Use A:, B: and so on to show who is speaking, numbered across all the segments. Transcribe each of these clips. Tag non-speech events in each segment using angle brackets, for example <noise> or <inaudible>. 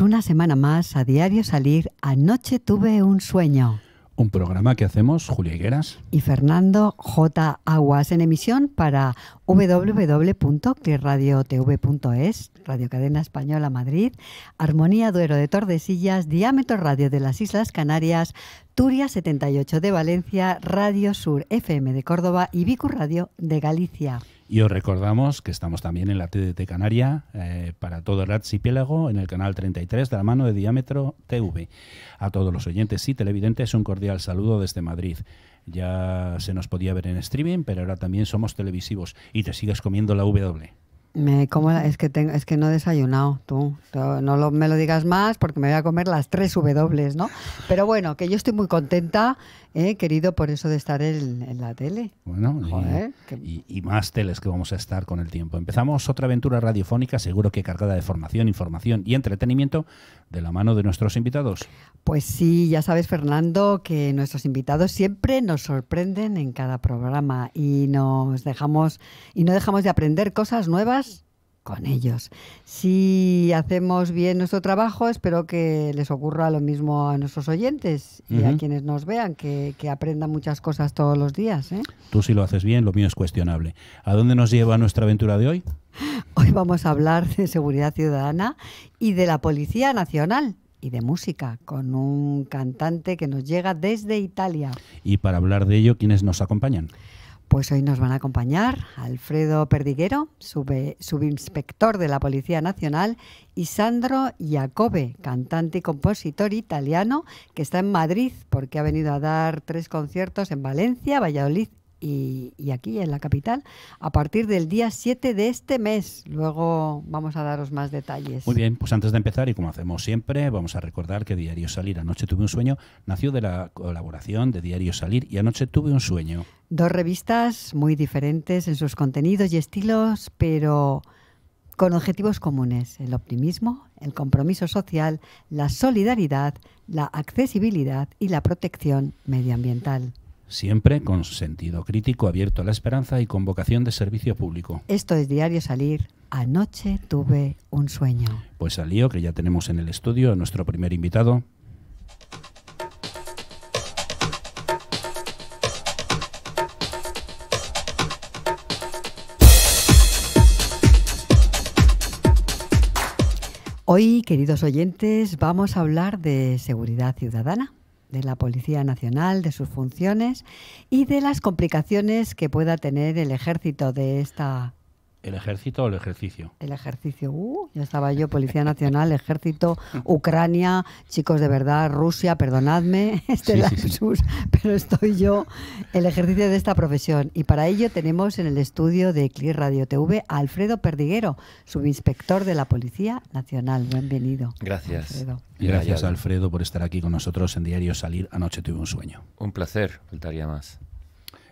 A: una semana más a Diario Salir. Anoche tuve un sueño. Un programa que hacemos Julia Higueras y Fernando J. Aguas en emisión para www.cliradiotv.es, Radio Cadena Española Madrid, Armonía Duero de Tordesillas, Diámetro Radio de las Islas Canarias, Turia 78 de Valencia, Radio Sur FM de Córdoba y Vicu Radio de Galicia.
B: Y os recordamos que estamos también en la TDT Canaria eh, para todo el archipiélago en el canal 33 de la mano de Diámetro TV. A todos los oyentes y televidentes un cordial saludo desde Madrid. Ya se nos podía ver en streaming, pero ahora también somos televisivos y te sigues comiendo la W.
A: como es que es que no he desayunado tú. No me lo digas más porque me voy a comer las tres W, ¿no? Pero bueno, que yo estoy muy contenta he querido por eso de estar en, la tele.
B: y, y, más teles que vamos a estar con el tiempo. Empezamos otra aventura radiofónica, seguro que cargada de formación, información y entretenimiento de la mano de nuestros invitados.
A: Pues sí, ya sabes, Fernando, que nuestros invitados siempre nos sorprenden en cada programa y nos dejamos y no dejamos de aprender cosas nuevas con ellos. Si hacemos bien nuestro trabajo, espero que les ocurra lo mismo a nuestros oyentes y a quienes nos vean, que, aprendan muchas cosas todos los días. ¿eh?
B: Tú si lo haces bien, lo mío es cuestionable. ¿A dónde nos lleva nuestra aventura de hoy?
A: <laughs> Hoy vamos a hablar de seguridad ciudadana y de la Policía Nacional y de música, con un cantante que nos llega desde Italia.
B: Y para hablar de ello, ¿quiénes nos acompañan?
A: Pues hoy nos van a acompañar Alfredo Perdiguero, subinspector de la Policía Nacional, y Sandro Jacobe, cantante y compositor italiano, que está en Madrid porque ha venido a dar tres conciertos en Valencia, Valladolid y, aquí en la capital a partir del día 7 de este mes. Luego vamos a daros más detalles. Muy bien,
B: pues antes de empezar y como hacemos siempre, vamos a recordar que Diario Salir, anoche tuve un sueño, nació de la colaboración de Diario Salir y anoche tuve un sueño.
A: Dos revistas muy diferentes en sus contenidos y estilos, pero con objetivos comunes, el optimismo, el compromiso social, la solidaridad, la accesibilidad y la protección medioambiental
B: siempre con sentido crítico, abierto a la esperanza y con vocación de servicio público.
A: Esto es Diario Salir. Anoche tuve un sueño.
B: Pues al lío que ya tenemos en el estudio a nuestro primer invitado.
A: Hoy, queridos oyentes, vamos a hablar de seguridad ciudadana de la Policía Nacional, de sus funciones y de las complicaciones que pueda tener el ejército de esta
B: ¿El ejército o el ejercicio?
A: El ejercicio, uh, ya estaba yo, Policía Nacional, Ejército, Ucrania, chicos de verdad, Rusia, perdonadme <laughs> este pero estoy yo, el ejercicio de esta profesión. Y para ello tenemos en el estudio de Clear Radio TV a Alfredo Perdiguero, subinspector de la Policía Nacional. Bienvenido. Gracias. Gracias,
B: Alfredo, por estar aquí con nosotros en Diario Salir. Anoche tuve un sueño.
C: Un placer, faltaría más.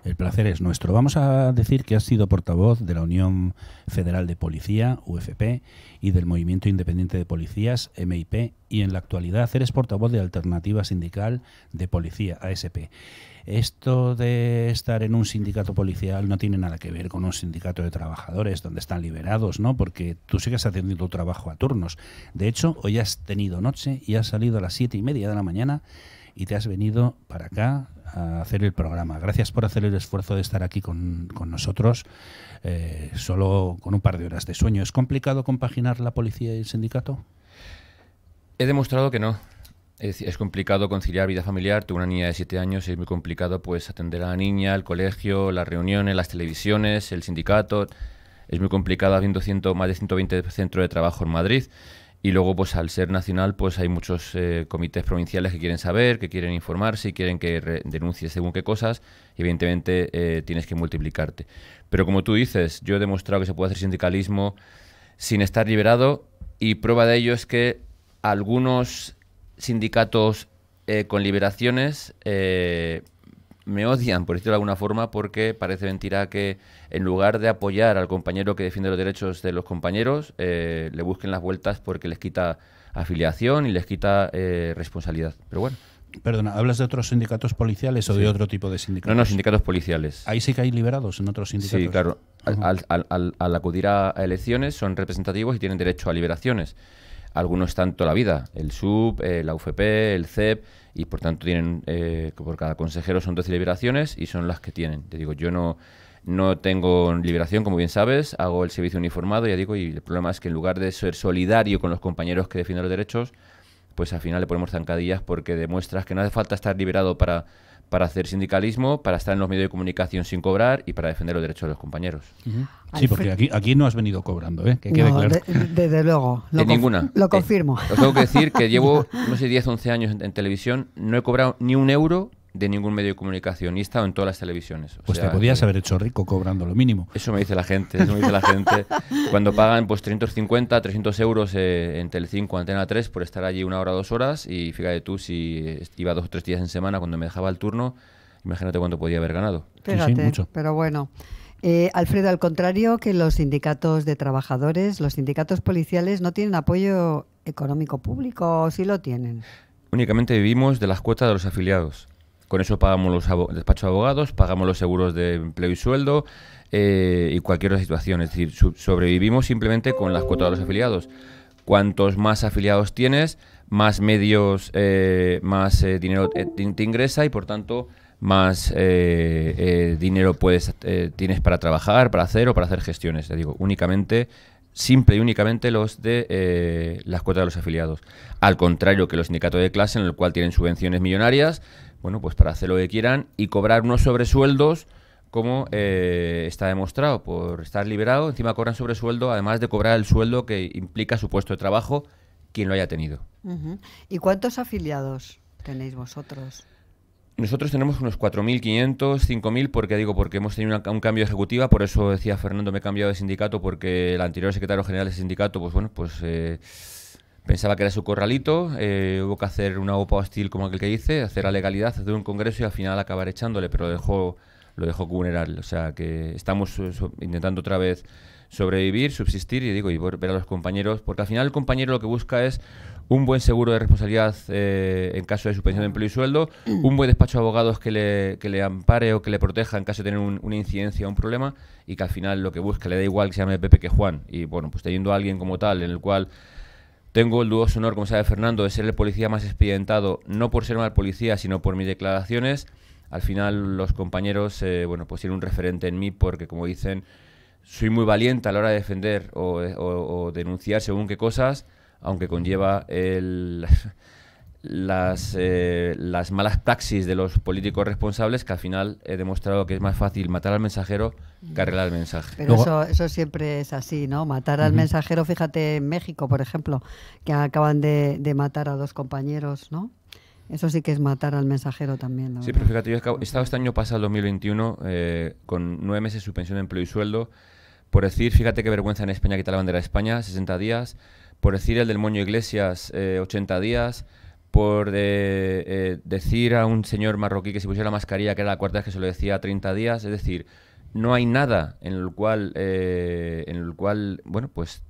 B: El placer es nuestro. Vamos a decir que has sido portavoz de la Unión Federal de Policía, UFP, y del Movimiento Independiente de Policías, MIP, y en la actualidad eres portavoz de Alternativa Sindical de Policía, ASP. Esto de estar en un sindicato policial no tiene nada que ver con un sindicato de trabajadores donde están liberados, ¿no? Porque tú sigues haciendo tu trabajo a turnos. De hecho, hoy has tenido noche y has salido a las siete y media de la mañana y te has venido para acá a hacer el programa. Gracias por hacer el esfuerzo de estar aquí con, con nosotros, eh, solo con un par de horas de sueño. ¿Es complicado compaginar la policía y el sindicato?
C: He demostrado que no. Es, complicado conciliar vida familiar. Tengo una niña de 7 años es muy complicado pues atender a la niña, el colegio, las reuniones, las televisiones, el sindicato. Es muy complicado habiendo más de 120 centros de trabajo en Madrid. Y luego, pues al ser nacional, pues hay muchos eh, comités provinciales que quieren saber, que quieren informarse y quieren que denuncies según qué cosas. evidentemente eh, tienes que multiplicarte. Pero como tú dices, yo he demostrado que se puede hacer sindicalismo sin estar liberado y prueba de ello es que algunos sindicatos eh, con liberaciones me odian, por decirlo de alguna forma, porque parece mentira que en lugar de apoyar al compañero que defiende los derechos de los compañeros, eh, le busquen las vueltas porque les quita afiliación y les quita eh, responsabilidad. Pero bueno.
B: Perdona, ¿hablas de otros sindicatos policiales o de otro tipo de sindicatos? No, no,
C: sindicatos policiales. Ahí
B: sí que hay liberados en otros sindicatos. Sí,
C: claro. al, acudir a elecciones son representativos y tienen derecho a liberaciones algunos están toda la vida, el SUB, eh, la UFP, el CEP, y por tanto tienen, eh, por cada consejero son 12 liberaciones y son las que tienen. Te digo, yo no, no tengo liberación, como bien sabes, hago el servicio uniformado, ya digo, y el problema es que en lugar de ser solidario con los compañeros que defienden los derechos, pues al final le ponemos zancadillas porque demuestras que no hace falta estar liberado para para hacer sindicalismo, para estar en los medios de comunicación sin cobrar y para defender los derechos de los compañeros. Sí, porque aquí, aquí no has venido cobrando, ¿eh? Que quede claro. desde luego. Lo ninguna. Lo eh, confirmo. tengo que decir que <laughs> llevo, no sé, 10, 11 años en, televisión, no he cobrado ni un euro de ningún medio comunicacionista o en todas las televisiones. pues te podías haber hecho rico
A: cobrando
B: lo mínimo. Eso me dice la gente,
C: eso me dice la gente. <laughs> Cuando pagan pues 350, 300 euros eh, en Telecinco, Antena 3 por estar allí una hora, dos horas y fíjate tú si iba dos o tres días en semana cuando me dejaba el turno, imagínate cuánto podía haber ganado. sí, mucho.
A: pero bueno. Eh, Alfredo, al contrario que los sindicatos de trabajadores, los sindicatos policiales no tienen apoyo económico público, ¿o sí lo tienen?
C: Únicamente vivimos de las cuotas de los afiliados. Con eso pagamos los despachos de abogados, pagamos los seguros de empleo y sueldo eh, y cualquier otra situación. Es decir, sobrevivimos simplemente con las cuotas de los afiliados. Cuantos más afiliados tienes, más medios, eh, más eh, dinero te, ingresa y por tanto más dinero puedes tienes para trabajar, para hacer o para hacer gestiones. Te digo, únicamente simple y únicamente los de las cuotas de los afiliados. Al contrario que los sindicatos de clase, en el cual tienen subvenciones millonarias, bueno, pues para hacer lo que quieran y cobrar unos sobresueldos como eh, está demostrado por estar liberado, encima cobran sobresueldo, además de cobrar el sueldo que implica su puesto de trabajo, quien lo haya tenido.
A: ¿Y cuántos afiliados tenéis vosotros?
C: Nosotros tenemos unos 4.500, 5.000, porque digo, porque hemos tenido un cambio de ejecutiva, por eso decía Fernando, me he cambiado de sindicato, porque el anterior secretario general del sindicato, pues bueno, pues... Eh, Pensaba que era su corralito, eh, hubo que hacer una OPA hostil como aquel que dice, hacer la legalidad, hacer un congreso y al final acabar echándole, pero lo dejó, lo dejó O sea que estamos eh, intentando otra vez sobrevivir, subsistir y digo, y ver a los compañeros, porque al final el compañero lo que busca es un buen seguro de responsabilidad eh, en caso de suspensión de empleo y sueldo, un buen despacho de abogados que le, le ampare o que le proteja en caso de tener una incidencia o un problema y que al final lo que busca le da igual que se llame Pepe que Juan. Y bueno, pues teniendo a alguien como tal en el cual tengo el dudoso honor, como sabe Fernando, de ser el policía más expedientado, no por ser mal policía, sino por mis declaraciones. Al final los compañeros, eh, bueno, pues tienen un referente en mí porque, como dicen, soy muy valiente a la hora de defender o eh, denunciar según qué cosas, aunque conlleva el las, eh, las malas taxis de los políticos responsables que al final he demostrado que es más fácil matar al mensajero que arreglar el mensaje. Pero eso,
A: siempre es así, ¿no? Matar al mensajero, fíjate en México, por ejemplo, que acaban de, matar a dos compañeros, ¿no? Eso sí que es matar al mensajero también. ¿no? Sí, pero
C: fíjate, yo he estado este año pasado, 2021, eh, con nueve meses de suspensión de empleo y sueldo. Por decir, fíjate qué vergüenza en España quitar la bandera de España, 60 días. Por decir el del Moño Iglesias, 80 eh, días por eh, eh, decir a un señor marroquí que se pusiera la mascarilla, que era la cuarta vez que se lo decía a 30 días, es decir, no hay nada en el cual, eh, en el cual bueno, pues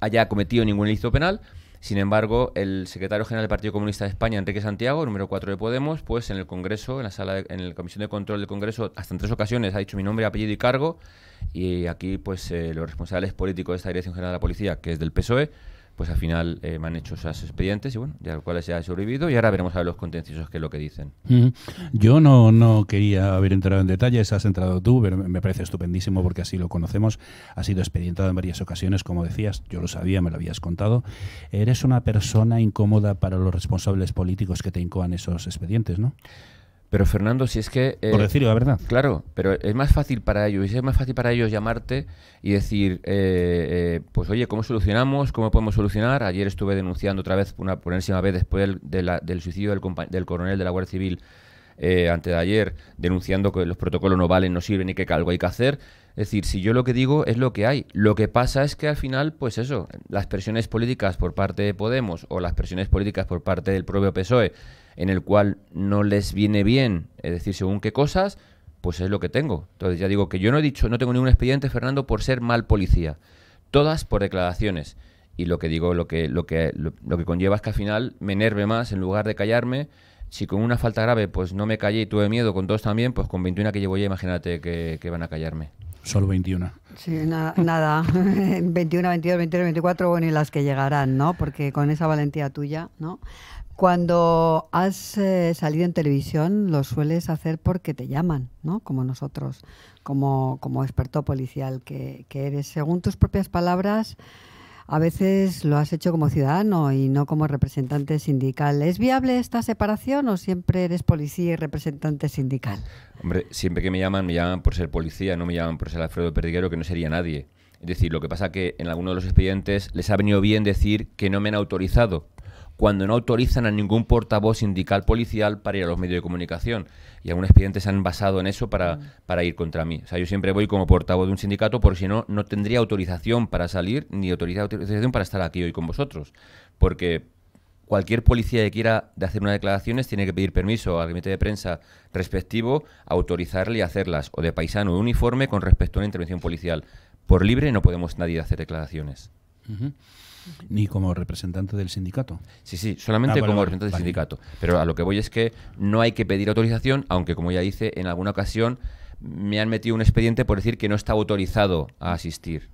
C: haya cometido ningún delito penal. Sin embargo, el secretario general del Partido Comunista de España, Enrique Santiago, número 4 de Podemos, pues en el Congreso, en la sala, en la Comisión de Control del Congreso, hasta en tres ocasiones ha dicho mi nombre, apellido y cargo. Y aquí, pues los responsables políticos de esta Dirección General de la Policía, que es del PSOE, pues al final eh, me han hecho esos expedientes y bueno, ya los cuales ya he sobrevivido y ahora veremos a los contenciosos qué es lo que dicen.
B: Yo no, no quería haber entrado en detalles, has entrado tú, pero me parece estupendísimo porque así lo conocemos, has sido expedientado en varias ocasiones, como decías, yo lo sabía, me lo habías contado. Eres una persona incómoda para los responsables políticos que te incoan esos expedientes, ¿no? Pero Fernando, si es que... Eh, por decirlo
C: la verdad. Claro, pero es más fácil para ellos, es más fácil para ellos llamarte y decir, eh, eh, pues oye, ¿cómo solucionamos? ¿Cómo podemos solucionar? Ayer estuve denunciando otra vez, una, por vez, después del, del suicidio del, del, coronel de la Guardia Civil antes de ayer, denunciando que los protocolos no valen, no sirven y que algo hay que hacer. Es decir, si yo lo que digo es lo que hay. Lo que pasa es que al final, pues eso, las presiones políticas por parte de Podemos o las presiones políticas por parte del propio PSOE en el cual no les viene bien, es decir, según qué cosas, pues es lo que tengo. Entonces ya digo que yo no he dicho, no tengo ningún expediente, Fernando, por ser mal policía. Todas por declaraciones. Y lo que digo, lo que, lo que, lo, que conlleva es que al final me enerve más en lugar de callarme. Si con una falta grave pues no me callé y tuve miedo con dos también, pues con 21 que llevo ya imagínate que, van a callarme.
B: Solo 21.
A: Sí, nada. 21, 22, 23, 24, bueno, y las que llegarán, ¿no? Porque con esa valentía tuya, ¿no? Cuando has eh, salido en televisión lo sueles hacer porque te llaman, ¿no? Como nosotros, como, como experto policial que, eres. Según tus propias palabras, a veces lo has hecho como ciudadano y no como representante sindical. ¿Es viable esta separación o siempre eres policía y representante sindical?
C: Hombre, siempre que me llaman, me llaman por ser policía, no me llaman por ser Alfredo Perdiguero, que no sería nadie. Es decir, lo que pasa que en alguno de los expedientes les ha venido bien decir que no me han autorizado cuando no autorizan a ningún portavoz sindical policial para ir a los medios de comunicación. Y algunos expedientes se han basado en eso para, mm. ir contra mí. O sea, yo siempre voy como portavoz de un sindicato porque si no, no tendría autorización para salir ni autorización para estar aquí hoy con vosotros. Porque cualquier policía que quiera de hacer unas declaraciones tiene que pedir permiso al comité de prensa respectivo, autorizarle y hacerlas, o de paisano o de uniforme con respecto a una intervención policial. Por libre no podemos nadie hacer declaraciones
B: ni como representante del sindicato. Sí, sí, solamente ah, como representante del sindicato.
C: Pero a lo que voy es que no hay que pedir autorización, aunque como ya dice, en alguna ocasión me han metido un expediente por decir que no está autorizado a asistir.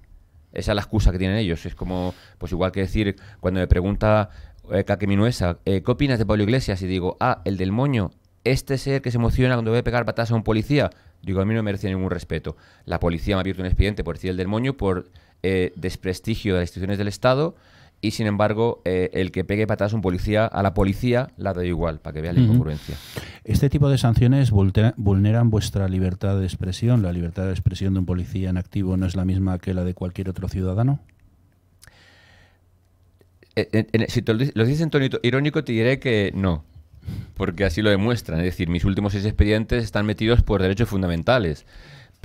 C: Esa es la excusa que tienen ellos. Es como, pues igual que decir, cuando me pregunta eh, Minuesa, eh, ¿qué opinas de Pablo Iglesias? Y digo, ah, el del moño, este ser que se emociona cuando debe pegar patas a un policía. Digo, a mí no me merece ningún respeto. La policía me ha abierto un expediente por decir el del moño, por eh, desprestigio de las instituciones del Estado y sin embargo eh, el que pegue patadas un policía a la policía la da igual para que vea la incongruencia.
B: Este tipo de sanciones vulneran vuestra libertad de expresión. La libertad de expresión de un policía en activo no es la misma que la de cualquier otro ciudadano.
C: Eh, si lo, dices en tono irónico te diré que no, porque así lo demuestran. Es decir, mis últimos seis expedientes están metidos por derechos fundamentales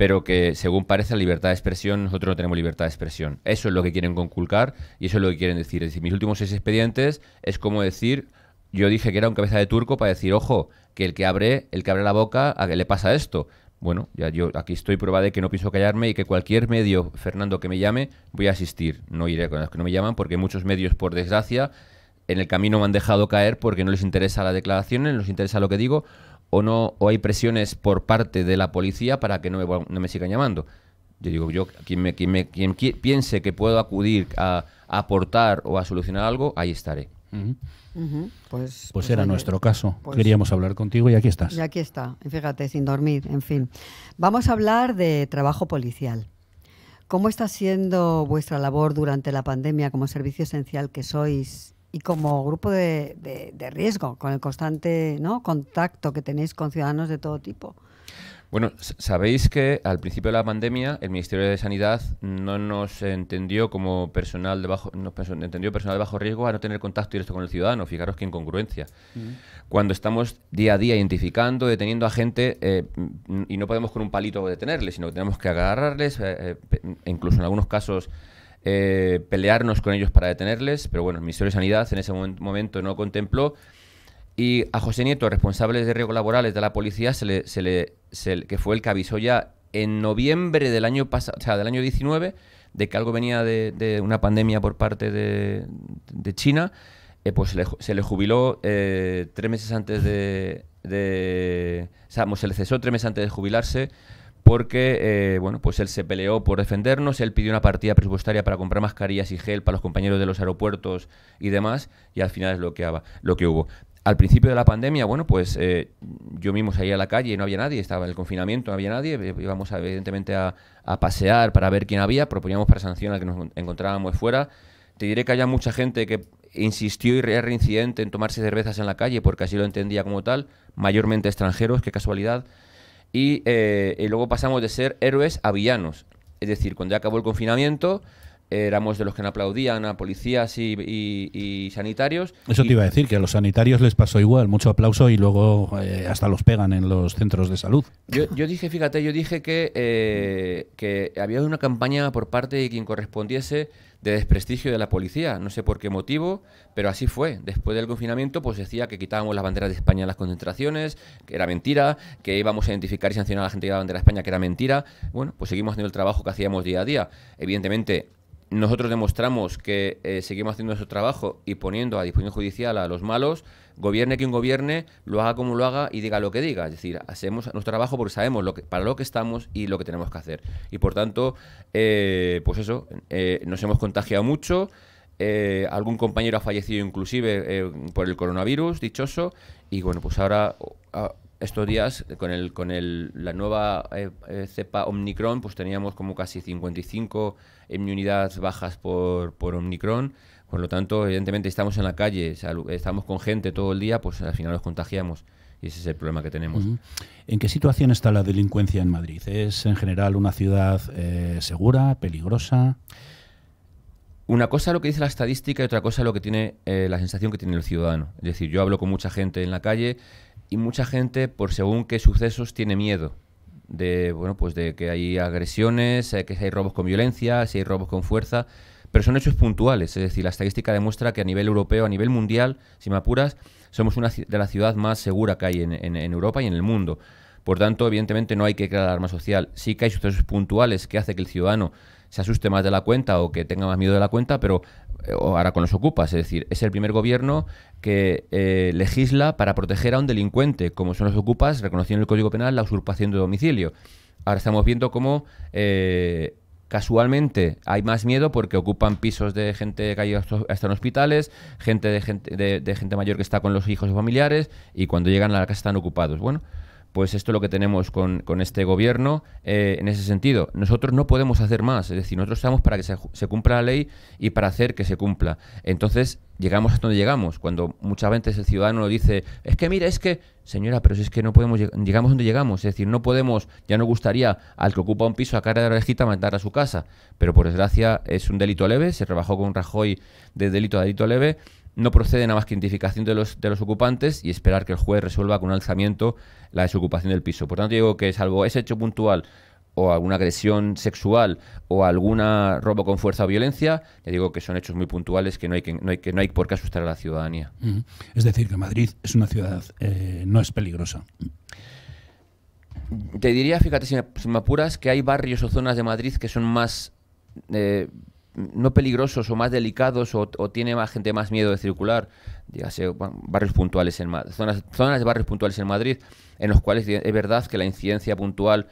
C: pero que según parece la libertad de expresión, nosotros no tenemos libertad de expresión. Eso es lo que quieren conculcar y eso es lo que quieren decir. Es decir, mis últimos seis expedientes es como decir, yo dije que era un cabeza de turco para decir, ojo, que el que abre, el que abre la boca, a qué le pasa esto. Bueno, ya yo aquí estoy prueba de que no pienso callarme y que cualquier medio, Fernando, que me llame, voy a asistir. No iré con los que no me llaman porque muchos medios, por desgracia, en el camino me han dejado caer porque no les interesa la declaración, no les interesa lo que digo o no o hay presiones por parte de la policía para que no me, sigan llamando. Yo digo, yo, quien, me, quien, me, quien piense que puedo acudir a, aportar o a solucionar algo, ahí estaré.
A: Pues, pues, pues, era nuestro caso. Pues Queríamos
B: hablar contigo y aquí estás. Y
A: aquí está, fíjate, sin dormir, en fin. Vamos a hablar de trabajo policial. ¿Cómo está siendo vuestra labor durante la pandemia como servicio esencial que sois y como grupo de, riesgo, con el constante ¿no? contacto que tenéis con ciudadanos de todo tipo.
C: Bueno, sabéis que al principio de la pandemia el Ministerio de Sanidad no nos entendió como personal de bajo, entendió personal de bajo riesgo a no tener contacto directo con el ciudadano. Fijaros qué incongruencia. Mm. Cuando estamos día a día identificando, deteniendo a gente eh, y no podemos con un palito detenerles, sino que tenemos que agarrarles, eh, eh, incluso en algunos casos eh, pelearnos con ellos para detenerles, pero bueno, el Ministerio de Sanidad en ese momento, no contempló. Y a José Nieto, responsable de riesgos laborales de la policía, que fue el que avisó ya en noviembre del año pasado, o sea, del año 19, de que algo venía de, una pandemia por parte de, China, eh, pues se le, jubiló eh, tres meses antes de, o sea, se le cesó tres meses antes de jubilarse porque eh, bueno, pues él se peleó por defendernos, él pidió una partida presupuestaria para comprar mascarillas y gel para los compañeros de los aeropuertos y demás, y al final es lo que, lo que hubo. Al principio de la pandemia, bueno, pues eh, yo mismo salí a la calle y no había nadie, estaba en el confinamiento, no había nadie, eh, íbamos evidentemente a, pasear para ver quién había, proponíamos para sanción al que nos encontrábamos fuera. Te diré que había mucha gente que insistió y era reincidente en tomarse cervezas en la calle porque así lo entendía como tal, mayormente extranjeros, qué casualidad. Eh, y, luego pasamos de ser héroes a villanos. Es decir, cuando ya acabó el confinamiento, éramos de los que no aplaudían a policías y, sanitarios.
B: Eso te iba a decir, que a los sanitarios les pasó igual, mucho aplauso y luego eh, hasta los pegan en los centros de salud.
C: Yo, dije, fíjate, yo dije eh, que, había una campaña por parte de quien correspondiese de desprestigio de la policía. No sé por qué motivo, pero así fue. Después del confinamiento, pues decía que quitábamos las banderas de España en las concentraciones, que era mentira, que íbamos a identificar y sancionar a la gente que llevaba bandera de España, que era mentira. Bueno, pues seguimos haciendo el trabajo que hacíamos día a día. Evidentemente, nosotros demostramos que eh, seguimos haciendo nuestro trabajo y poniendo a disposición judicial a los malos, gobierne quien gobierne, lo haga como lo haga y diga lo que diga. Es decir, hacemos nuestro trabajo porque sabemos para lo que estamos y lo que tenemos que hacer. Y por tanto, eh, pues eso, eh, nos hemos contagiado mucho. algún compañero ha fallecido inclusive por el coronavirus, dichoso, y bueno, pues ahora estos días con, el, con el, la nueva eh, eh, cepa Omicron, pues teníamos como casi 55 inmunidades bajas por, por Omicron. Por lo tanto, evidentemente estamos en la calle, estamos con gente todo el día, pues al final nos contagiamos.
B: Y ese es el problema que tenemos. ¿En qué situación está la delincuencia en Madrid? ¿Es en general una ciudad eh, segura, peligrosa? Una cosa es lo que dice la estadística
C: y otra cosa es lo que tiene la sensación que tiene el ciudadano. Es decir, yo hablo con mucha gente en la calle y mucha gente, por según qué sucesos, tiene miedo de, bueno, pues de que hay agresiones, eh, que hay robos con violencia, si hay robos con fuerza, pero son hechos puntuales. Es decir, la estadística demuestra que a nivel europeo, a nivel mundial, si me apuras, somos una de las ciudades más seguras que hay en, Europa y en el mundo. Por tanto, evidentemente no hay que crear alarma social. Sí que hay sucesos puntuales que hace que el ciudadano se asuste más de la cuenta o que tenga más miedo de la cuenta, pero eh, ahora con los ocupas, es decir, es el primer gobierno que eh, legisla para proteger a un delincuente, como son los ocupas, reconociendo en el Código Penal la usurpación de domicilio. Ahora estamos viendo cómo eh, casualmente hay más miedo porque ocupan pisos de gente que ha hasta en hospitales, gente de gente, de, de gente mayor que está con los hijos o familiares, y cuando llegan a la casa están ocupados. Bueno, pues esto es lo que tenemos con, este gobierno eh, en ese sentido. Nosotros no podemos hacer más, es decir, nosotros estamos para que se, cumpla la ley y para hacer que se cumpla. Entonces, llegamos a donde llegamos. Cuando muchas veces el ciudadano dice, es que mira, es que, señora, pero si es que no podemos, llegamos donde llegamos. Es decir, no podemos, ya nos gustaría al que ocupa un piso a cara de la orejita mandar a su casa. Pero por desgracia es un delito leve, se rebajó con Rajoy de delito a delito leve no procede nada más que identificación de los, de los ocupantes y esperar que el juez resuelva con un alzamiento la desocupación del piso. Por tanto, digo que salvo ese hecho puntual o alguna agresión sexual o alguna robo con fuerza o violencia, le digo que son hechos muy puntuales que no hay, que, hay, que no hay por qué asustar a la ciudadanía.
B: Es decir, que Madrid es una ciudad, eh, no es peligrosa.
C: Te diría, fíjate si me, apuras, que hay barrios o zonas de Madrid que son más eh, no peligrosos o más delicados o, tiene más gente más miedo de circular, dígase barrios puntuales en zonas, zonas de barrios puntuales en Madrid, en los cuales es verdad que la incidencia puntual,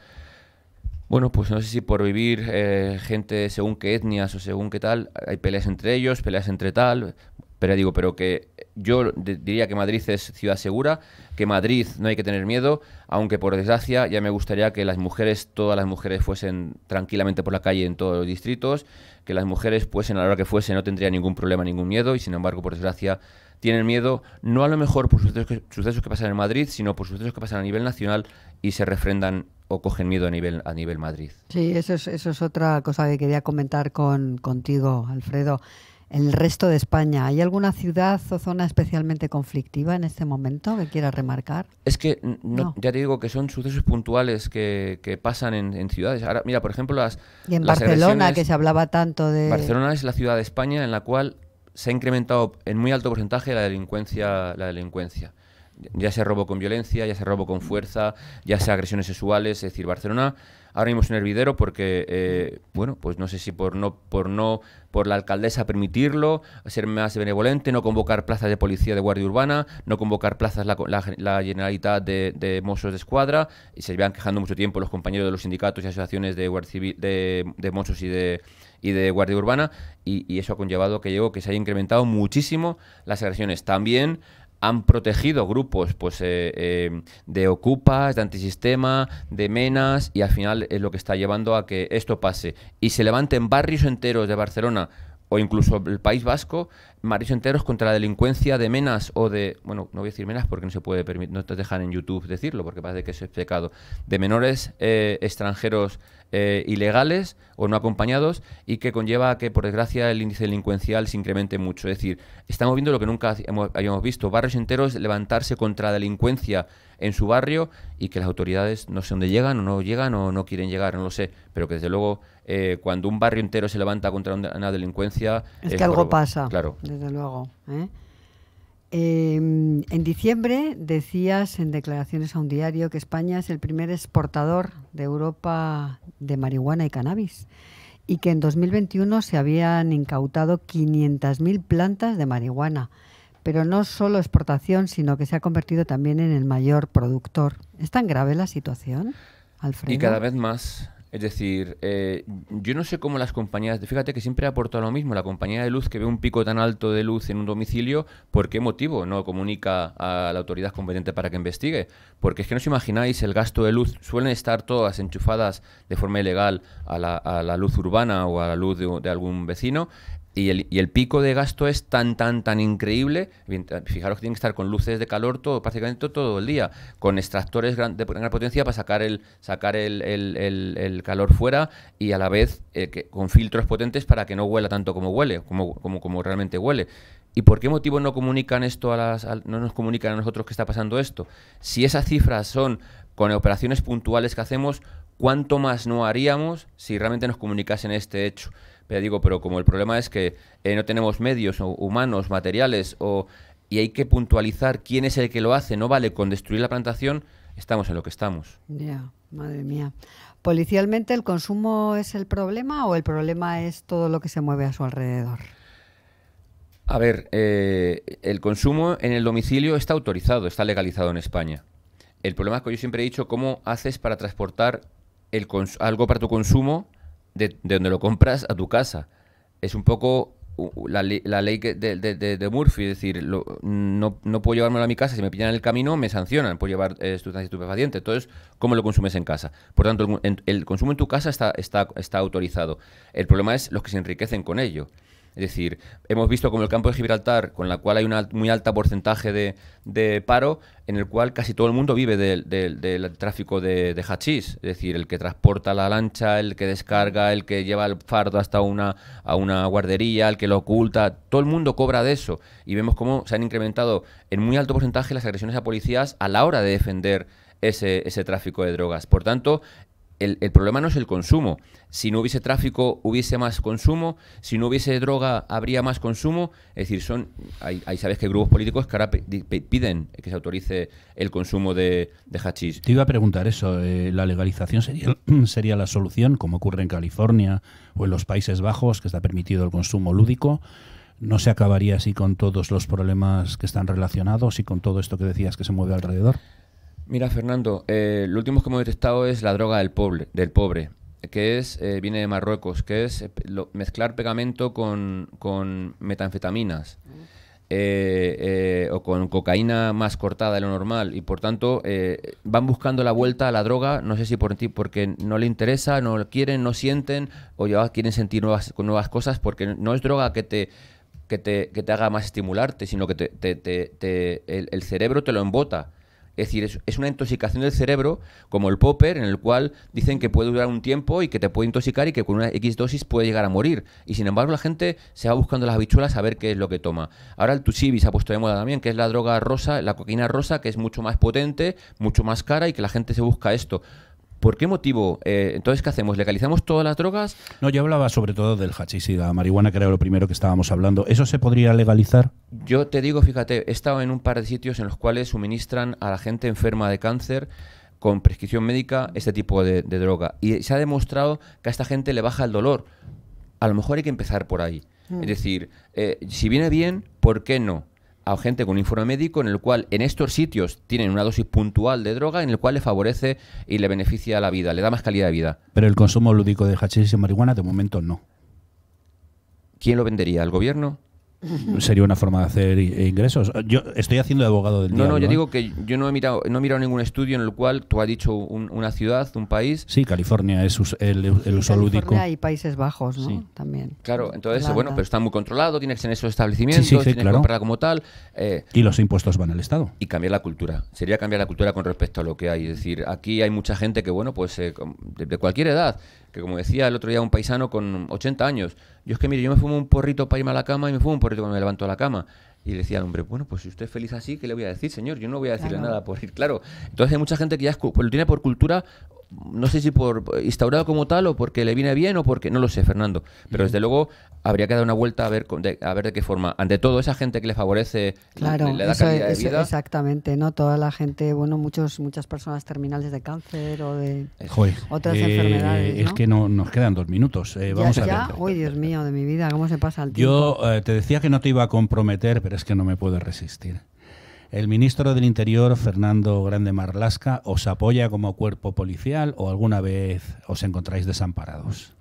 C: bueno, pues no sé si por vivir eh, gente según qué etnias o según qué tal, hay peleas entre ellos, peleas entre tal, pero digo, pero que yo diría que Madrid es ciudad segura, que Madrid no hay que tener miedo, aunque por desgracia ya me gustaría que las mujeres, todas las mujeres fuesen tranquilamente por la calle en todos los distritos, que las mujeres fuesen a la hora que fuesen no tendría ningún problema, ningún miedo y sin embargo por desgracia tienen miedo, no a lo mejor por sucesos que, sucesos que pasan en Madrid, sino por sucesos que pasan a nivel nacional y se refrendan o cogen miedo a nivel, a nivel Madrid.
A: Sí, eso es, otra cosa que quería comentar con, contigo, Alfredo el resto de España. ¿Hay alguna ciudad o zona especialmente conflictiva en este momento que quiera remarcar?
C: Es que ya te digo que son sucesos puntuales que, pasan en, ciudades. Ahora, mira, por ejemplo, las. Y en Barcelona, que se hablaba tanto de. Barcelona es la ciudad de España en la cual se ha incrementado en muy alto porcentaje la delincuencia. La delincuencia ya se robo con violencia, ya se robo con fuerza, ya sea agresiones sexuales, es decir, Barcelona ahora mismo es un hervidero porque, eh, bueno, pues no sé si por no, por no, por la alcaldesa permitirlo, ser más benevolente, no convocar plazas de policía de guardia urbana, no convocar plazas la, la, de, mozos de escuadra, y se llevan quejando mucho tiempo los compañeros de los sindicatos y asociaciones de guard civil, de, mozos y de y de guardia urbana y, eso ha conllevado que llegó que se haya incrementado muchísimo las agresiones. También han protegido grupos pues, eh, eh, de ocupas, de antisistema, de menas, y al final es lo que está llevando a que esto pase. Y se levanten barrios enteros de Barcelona o incluso el País Vasco, barrios enteros contra la delincuencia de menas o de, bueno, no voy a decir menas porque no se puede permitir, no te dejan en YouTube decirlo porque parece que es pecado, de menores eh, extranjeros eh, ilegales o no acompañados y que conlleva a que, por desgracia, el índice delincuencial se incremente mucho. Es decir, estamos viendo lo que nunca habíamos visto, barrios enteros levantarse contra la delincuencia en su barrio y que las autoridades no sé dónde llegan o no llegan o no quieren llegar, no lo sé, pero que desde luego eh, cuando un barrio entero se levanta contra una delincuencia... Es, que algo pasa, claro.
A: desde luego. ¿eh? Eh, en diciembre decías en declaraciones a un diario que España es el primer exportador de Europa de marihuana y cannabis y que en 2021 se habían incautado 500.000 plantas de marihuana. Pero no solo exportación, sino que se ha convertido también en el mayor productor. ¿Es tan grave la situación, Alfredo? Y cada
C: vez más. Es decir, eh, yo no sé cómo las compañías, fíjate que siempre aporta lo mismo, la compañía de luz que ve un pico tan alto de luz en un domicilio, ¿por qué motivo no comunica a la autoridad competente para que investigue? Porque es que no os imagináis el gasto de luz, suelen estar todas enchufadas de forma ilegal a la, luz urbana o a la luz de algún vecino, y el, pico de gasto es tan, tan, tan increíble. Eh, fijaros que tienen que estar con luces de calor todo, prácticamente todo el día, con extractores de gran potencia para sacar el, sacar el, calor fuera y a la vez eh, con filtros potentes para que no huela tanto como huele, como, como, como realmente huele. ¿Y por qué motivo no comunican esto a las, no nos comunican a nosotros que está pasando esto? Si esas cifras son con operaciones puntuales que hacemos, ¿cuánto más no haríamos si realmente nos comunicasen este hecho? Pero digo, pero como el problema es que eh, no tenemos medios humanos, materiales, y hay que puntualizar quién es el que lo hace, no vale con destruir la plantación, estamos en lo que estamos.
A: Ya, madre mía. ¿Policialmente el consumo es el problema o el problema es todo lo que se mueve a su alrededor?
C: A ver, eh, el consumo en el domicilio está autorizado, está legalizado en España. El problema es que yo siempre he dicho, ¿cómo haces para transportar algo para tu consumo de, donde lo compras a tu casa. Es un poco la, la ley de, de, de, Murphy, es decir, no, puedo llevármelo a mi casa, si me pillan en el camino me sancionan por llevar eh, estupefacientes. Entonces, ¿cómo lo consumes en casa? Por tanto, el, consumo en tu casa está, está, está autorizado. El problema es los que se enriquecen con ello. Es decir, hemos visto como el campo de Gibraltar, con la cual hay un muy alto porcentaje de, paro, en el cual casi todo el mundo vive del, tráfico de, de, hachís. Es decir, el que transporta la lancha, el que descarga, el que lleva el fardo hasta una, a una guardería, el que lo oculta, todo el mundo cobra de eso. Y vemos cómo se han incrementado en muy alto porcentaje las agresiones a policías a la hora de defender ese, ese, tráfico de drogas. Por tanto, el, problema no es el consumo. Si no hubiese tráfico, hubiese más consumo. Si no hubiese droga, habría más consumo. Es decir, son hay, sabes que grupos políticos que ahora piden que se autorice el consumo
B: de, de hachís. Te iba a preguntar eso. Eh, ¿La legalización sería, <clears throat> sería la solución, como ocurre en California o en los Países Bajos, que está permitido el consumo lúdico? ¿No se acabaría así con todos los problemas que están relacionados y con todo esto que decías que se mueve alrededor?
C: Mira, Fernando, eh, lo último que hemos detectado es la droga del pobre, del pobre que es, eh, viene de Marruecos, que es eh, mezclar pegamento con, metanfetaminas. Mm. Eh, o con cocaína más cortada de lo normal y por tanto van buscando la vuelta a la droga, no sé si por ti, porque no le interesa, no lo quieren, no sienten o ya quieren sentir nuevas, nuevas cosas porque no es droga que te, que te, haga más estimularte, sino que te, el, cerebro te lo embota es decir, es, una intoxicación del cerebro, como el popper, en el cual dicen que puede durar un tiempo y que te puede intoxicar y que con una X dosis puede llegar a morir. Y sin embargo, la gente se va buscando las habichuelas a ver qué es lo que toma. Ahora el Tucibi ha puesto de moda también, que es la droga rosa, la cocaína rosa, que es mucho más potente, mucho más cara y que la gente se busca esto. ¿Por qué motivo? Eh, entonces, ¿qué hacemos? ¿Legalizamos todas las drogas?
B: No, yo hablaba sobre todo del hachís y la marihuana, que era lo primero que estábamos hablando. ¿Eso se podría legalizar?
C: Yo te digo, fíjate, he estado en un par de sitios en los cuales suministran a la gente enferma de cáncer con prescripción médica este tipo de, droga. Y se ha demostrado que a esta gente le baja el dolor. A lo mejor hay que empezar por ahí. Mm. Es decir, eh, si viene bien, ¿por qué no? a gente con un informe médico en el cual en estos sitios tienen una dosis puntual de droga en el cual le favorece y le beneficia la vida, le da más calidad de vida.
B: Pero el consumo lúdico de hachís y marihuana de momento no. ¿Quién lo vendería? ¿El gobierno? sería una forma de hacer eh, ingresos. Yo estoy haciendo de abogado del No, no, yo ¿eh? digo
C: que yo no he mirado, no he ningún estudio en el cual tú has dicho una ciudad, un país.
B: Sí, California es el, uso
C: lúdico. California
A: y Países Bajos, ¿no?
C: También. Claro, entonces, bueno, pero está muy controlado, tiene que ser en esos establecimientos, tiene que como tal.
B: Eh. y los impuestos van al Estado. Y cambiar la cultura.
C: Sería cambiar la cultura con respecto a lo que hay. Es decir, aquí hay mucha gente que, bueno, pues de cualquier edad que como decía el otro día un paisano con 80 años, yo es que mire, yo me fumo un porrito para irme a la cama y me fumo un porrito cuando me levanto a la cama. Y le decía al hombre, bueno, pues si usted es feliz así, ¿qué le voy a decir, señor? Yo no voy a decirle nada por ir, claro. Entonces hay mucha gente que ya pues lo tiene por cultura no sé si por instaurado como tal o porque le viene bien o porque no lo sé, Fernando. Pero desde luego habría que dar una vuelta a ver de, a ver de qué forma. Ante todo esa gente que le favorece, claro, le, da Exactamente,
A: no toda la gente, bueno, muchos muchas personas terminales de cáncer o de otras eh, enfermedades. Es que no
B: nos quedan dos minutos. Eh, vamos a ya,
A: Uy, Dios mío, de mi vida, cómo se pasa el tiempo.
B: Yo eh, te decía que no te iba a comprometer, pero es que no me puedo resistir. El ministro del Interior, Fernando Grande Marlasca, ¿os apoya como cuerpo policial o alguna vez os encontráis desamparados?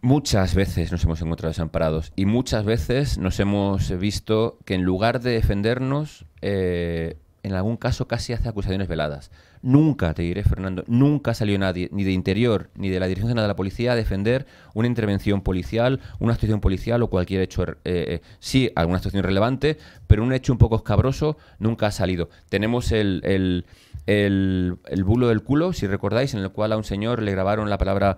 C: Muchas veces nos hemos encontrado desamparados y muchas veces nos hemos visto que en lugar de defendernos, eh, en algún caso casi hace acusaciones veladas. Nunca, te diré, Fernando, nunca salió nadie, ni de Interior, ni de la Dirección General de la Policía, a defender una intervención policial, una actuación policial o cualquier hecho, eh, eh, sí, alguna actuación relevante, pero un hecho un poco escabroso nunca ha salido. Tenemos el, el, el, el bulo del culo, si recordáis, en el cual a un señor le grabaron la palabra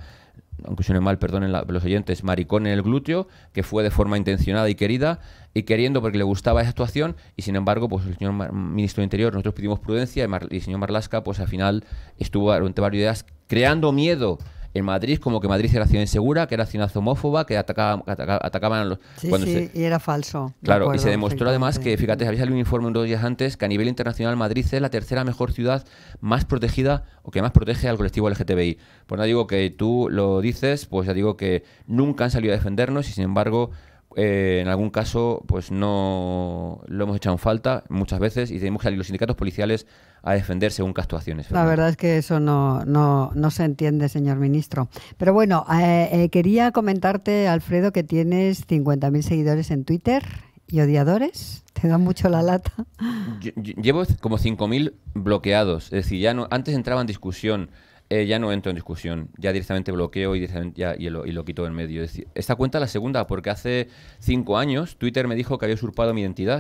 C: aunque suene mal, perdonen los oyentes, maricón en el glúteo, que fue de forma intencionada y querida, y queriendo porque le gustaba esa actuación, y sin embargo, pues el señor ministro de Interior, nosotros pedimos prudencia, y, el señor Marlasca, pues al final estuvo ante varias días creando miedo en Madrid, como que Madrid era ciudad insegura, que era ciudad homófoba, que atacaban, atacaban a los... Sí, sí, y era falso. Claro, y se demostró además que, fíjate, había salido un informe unos días antes que a nivel internacional Madrid es la tercera mejor ciudad más protegida o que más protege al colectivo LGTBI. Pues no digo que tú lo dices, pues ya digo que nunca han salido a defendernos y sin embargo eh, en algún caso, pues no lo hemos echado en falta muchas veces y tenemos que salir los sindicatos policiales a defender según castuaciones. La
A: verdad es que eso no, no, se entiende, señor ministro. Pero bueno, eh, eh, quería comentarte, Alfredo, que tienes 50.000 seguidores en Twitter y odiadores. ¿Te da mucho la lata?
C: llevo como 5.000 bloqueados. Es decir, ya no, antes entraba en discusión eh, ya no entro en discusión, ya directamente bloqueo y, y, lo, quito en medio. Esta cuenta la segunda, porque hace cinco años Twitter me dijo que había usurpado mi identidad,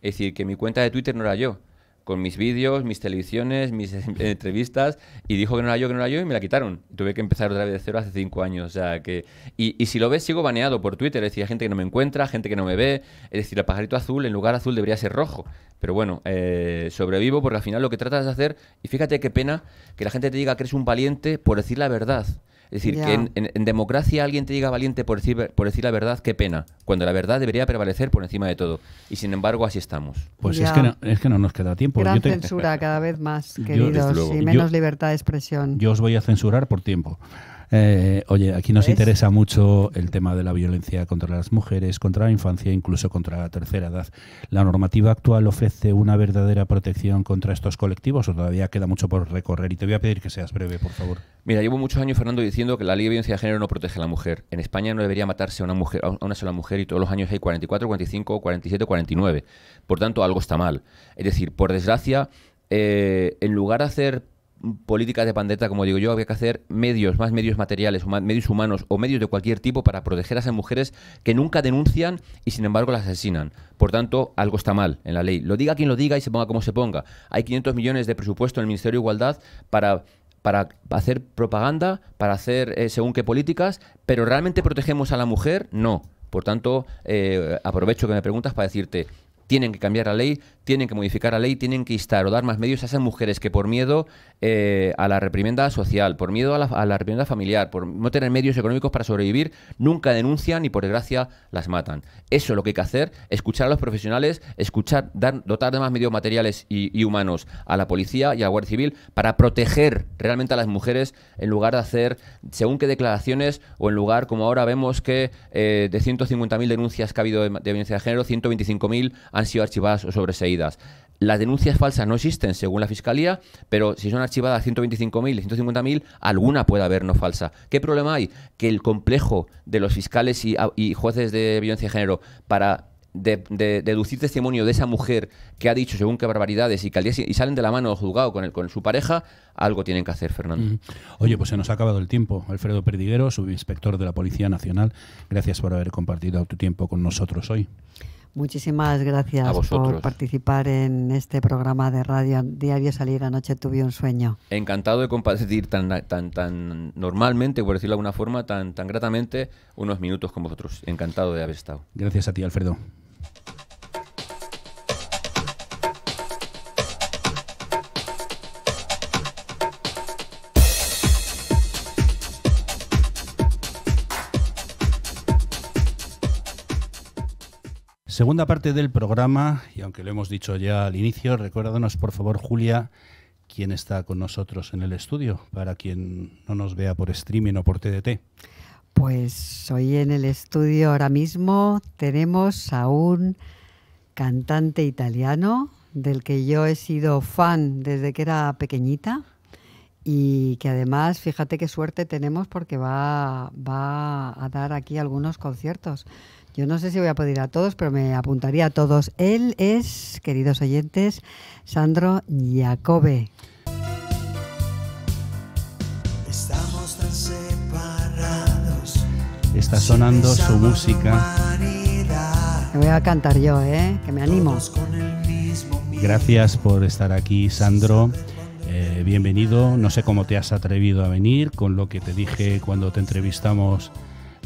C: es decir, que mi cuenta de Twitter no era yo con mis vídeos, mis televisiones, mis <laughs> entrevistas, y dijo que no era yo, que no era yo, y me la quitaron. Tuve que empezar otra vez de cero hace cinco años. O sea, que, y, si lo ves, sigo baneado por Twitter, decía gente que no me encuentra, gente que no me ve, es decir, el pajarito azul en lugar azul debería ser rojo. Pero bueno, eh, sobrevivo porque al final lo que tratas de hacer, y fíjate qué pena que la gente te diga que eres un valiente por decir la verdad. Es decir, que en, democracia alguien te diga valiente por decir, por decir la verdad, qué pena, cuando la verdad debería prevalecer por encima de todo. Y sin embargo, así estamos.
B: Pues es, que no, es que no nos queda tiempo. Gran censura
A: cada vez más, queridos, y menos libertad de expresión.
B: Yo os voy a censurar por tiempo. Eh, oye, aquí nos interesa mucho el tema de la violencia contra las mujeres, contra la infancia, incluso contra la tercera edad. ¿La normativa actual ofrece una verdadera protección contra estos colectivos o todavía queda mucho por recorrer? Y te voy a pedir que seas breve, por favor.
C: Mira, llevo muchos años, Fernando, diciendo que la ley de violencia de género no protege a la mujer. En España no debería matarse a una, mujer, a una sola mujer y todos los años hay 44, 45, 47, 49. Por tanto, algo está mal. Es decir, por desgracia, eh, en lugar de hacer políticas de pandeta como digo yo, había que hacer medios, más medios materiales, medios humanos o medios de cualquier tipo para proteger a esas mujeres que nunca denuncian y sin embargo las asesinan. Por tanto, algo está mal en la ley. Lo diga quien lo diga y se ponga como se ponga. Hay 500 millones de presupuesto en el Ministerio de Igualdad para para hacer propaganda, para hacer eh, según qué políticas, pero ¿realmente protegemos a la mujer? No. Por tanto, eh, aprovecho que me preguntas para decirte, tienen que cambiar la ley, tienen que modificar la ley, tienen que instar o dar más medios a esas mujeres que por miedo eh, a la reprimenda social, por miedo a la, reprimenda familiar, por no tener medios económicos para sobrevivir, nunca denuncian y por desgracia las matan. Eso es lo que hay que hacer, escuchar a los profesionales, escuchar, dar, dotar de más medios materiales y, humanos a la policía y a la Guardia Civil para proteger realmente a las mujeres en lugar de hacer según qué declaraciones o en lugar, como ahora vemos que eh, de 150.000 denuncias que ha habido de, violencia de género, 125.000 han sido archivadas o sobreseídas. Las denuncias falsas no existen, según la Fiscalía, pero si son archivadas 125.000 y 150.000, alguna puede haber no falsa. ¿Qué problema hay? Que el complejo de los fiscales y, jueces de violencia de género para deducir testimonio de esa mujer que ha dicho según qué barbaridades y que salen de la mano del juzgado con, su pareja, algo tienen que hacer, Fernando.
B: Oye, pues se nos ha acabado el tiempo. Alfredo Perdiguero, subinspector de la Policía Nacional, gracias por haber compartido tu tiempo con nosotros hoy.
A: Muchísimas gracias por participar en este programa de radio Diario Salir Anoche Tuve un Sueño.
C: Encantado de compartir tan, tan, tan normalmente, por decirlo de alguna forma, tan, tan gratamente unos minutos con vosotros. Encantado de haber estado.
B: Gracias a ti, Alfredo. Segunda parte del programa, y aunque lo hemos dicho ya al inicio, recuérdanos por favor, Julia, quién está con nosotros en el estudio, para quien no nos vea por streaming o por TDT.
A: Pues hoy en el estudio ahora mismo tenemos a un cantante italiano del que yo he sido fan desde que era pequeñita y que además, fíjate qué suerte tenemos porque va, va a dar aquí algunos conciertos. Yo no sé si voy a poder ir a todos, pero me apuntaría a todos. Él es, queridos oyentes, Sandro Jacobe.
D: Estamos tan separados. Está
B: sonando su música.
A: Me voy a cantar yo, ¿eh? Que me animo.
B: Gracias por estar aquí, Sandro. Eh, bienvenido. No sé cómo te has atrevido a venir con lo que te dije cuando te entrevistamos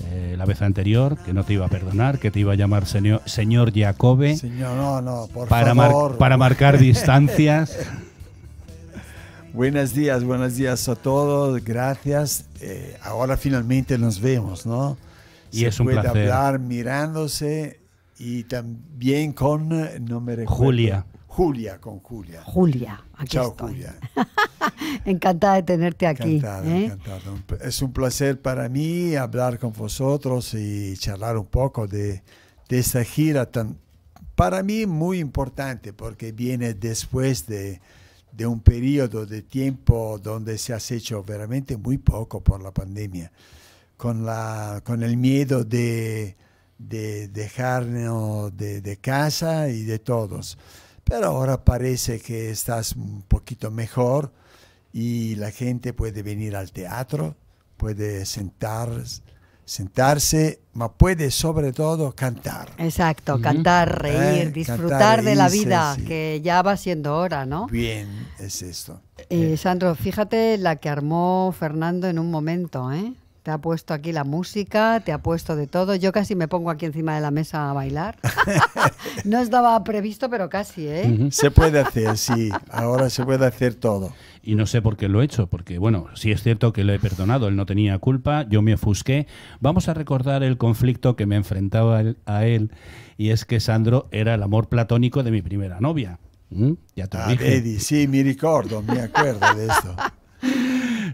B: eh, la vez anterior, que no te iba a perdonar, que te iba a llamar señor, señor Jacobe. Señor,
D: no, no, por para favor. para marcar <laughs> distancias. Buenos días, buenos días a todos, gracias. Eh, ahora finalmente nos vemos, ¿no? Y es un placer. hablar mirándose y también con, eh, no me Julia. Julia con Julia. Julia, aquí Chao, Julia.
A: <laughs> encantada de tenerte aquí. ¿eh?
D: Es un placer para mí hablar con vosotros y charlar un poco de, de, esta gira tan, para mí muy importante porque viene después de, un periodo de tiempo donde se ha hecho veramente muy poco por la pandemia, con, la, con el miedo de, de dejarnos de, de casa y de todos pero ahora parece que estás un poquito mejor y la gente puede venir al teatro, puede sentar, sentarse, pero puede sobre todo cantar.
A: Exacto,
D: cantar, reír, eh, disfrutar de la vida,
A: que ya va siendo hora, ¿no?
D: Bien, es
A: esto. Y eh, Sandro, fíjate la que armó Fernando en un momento, ¿eh? Te ha puesto aquí la música, te ha puesto de todo. Yo casi me pongo aquí encima de la mesa a bailar. <laughs> no estaba previsto, pero casi, ¿eh?
B: Se puede hacer, sí. Ahora se puede hacer todo. Y no sé por qué lo he hecho, porque bueno, sí es cierto que lo he perdonado, él no tenía culpa, yo me ofusqué. Vamos a recordar el conflicto que me enfrentaba a él, y es que Sandro era el amor platónico de mi primera novia. ¿Mm? Ya te ah, dije.
D: sí, me recuerdo, me acuerdo de esto. <laughs>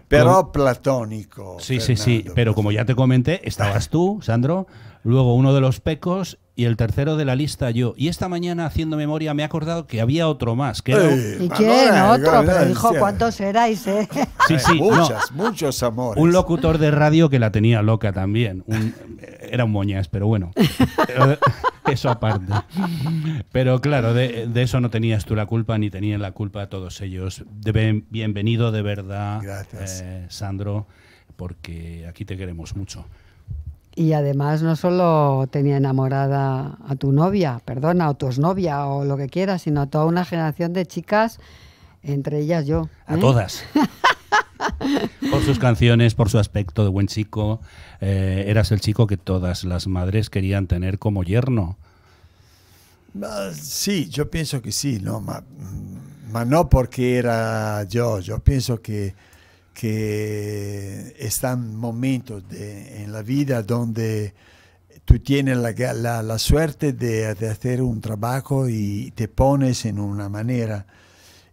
D: Pero platónico. Sí, sí,
B: sí. Pero como ya te comenté, estabas tú, Sandro, luego uno de los pecos y el tercero de la lista yo. Y esta mañana, haciendo memoria, me he acordado que había otro más. Que ¿Y quién? Otro, pero dijo ¿cuántos
A: erais, eh? Sí,
B: sí. Muchos, muchos amores. Un locutor de radio que la tenía loca también. Un, <laughs> era moñas, pero bueno. <laughs> eso aparte. Pero claro, de, eso no tenías tú la culpa, ni tenían la culpa todos ellos. bienvenido de verdad, eh, Sandro, porque aquí te queremos mucho.
A: Y además no solo tenía enamorada a tu novia, perdona, a tu novia o lo que quieras, sino a toda una generación de chicas, entre ellas yo. A ¿eh? todas.
B: <laughs> por sus canciones, por su aspecto de buen chico. Eh, eras el chico que todas las madres querían tener como yerno.
D: Ah, sí, yo pienso que sí, ¿no? Ma, no porque era yo, yo pienso que, que están momentos en la vida donde tú tienes la, suerte de, hacer un trabajo y te pones en una manera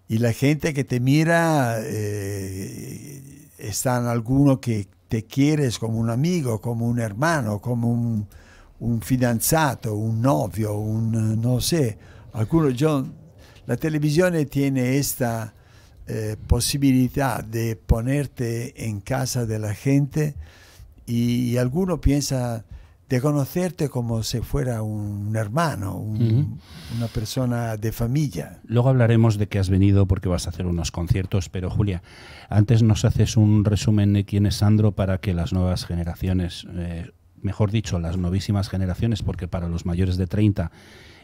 D: y la gente que te mira, eh, está en alguno que te quieres como un amigo, como un hermano, como un, un fidanzato, un novio, un eh, no sé. Algunos, la televisión tiene esta eh, posibilidad de ponerte en casa de la gente y, y alguno piensa de conocerte como si fuera un hermano,
B: una
D: persona de familia.
B: Luego hablaremos de que has venido porque vas a hacer unos conciertos, pero Julia, antes nos haces un resumen de quién es Sandro para que las nuevas generaciones, eh, mejor dicho, las novísimas generaciones, porque para los mayores de 30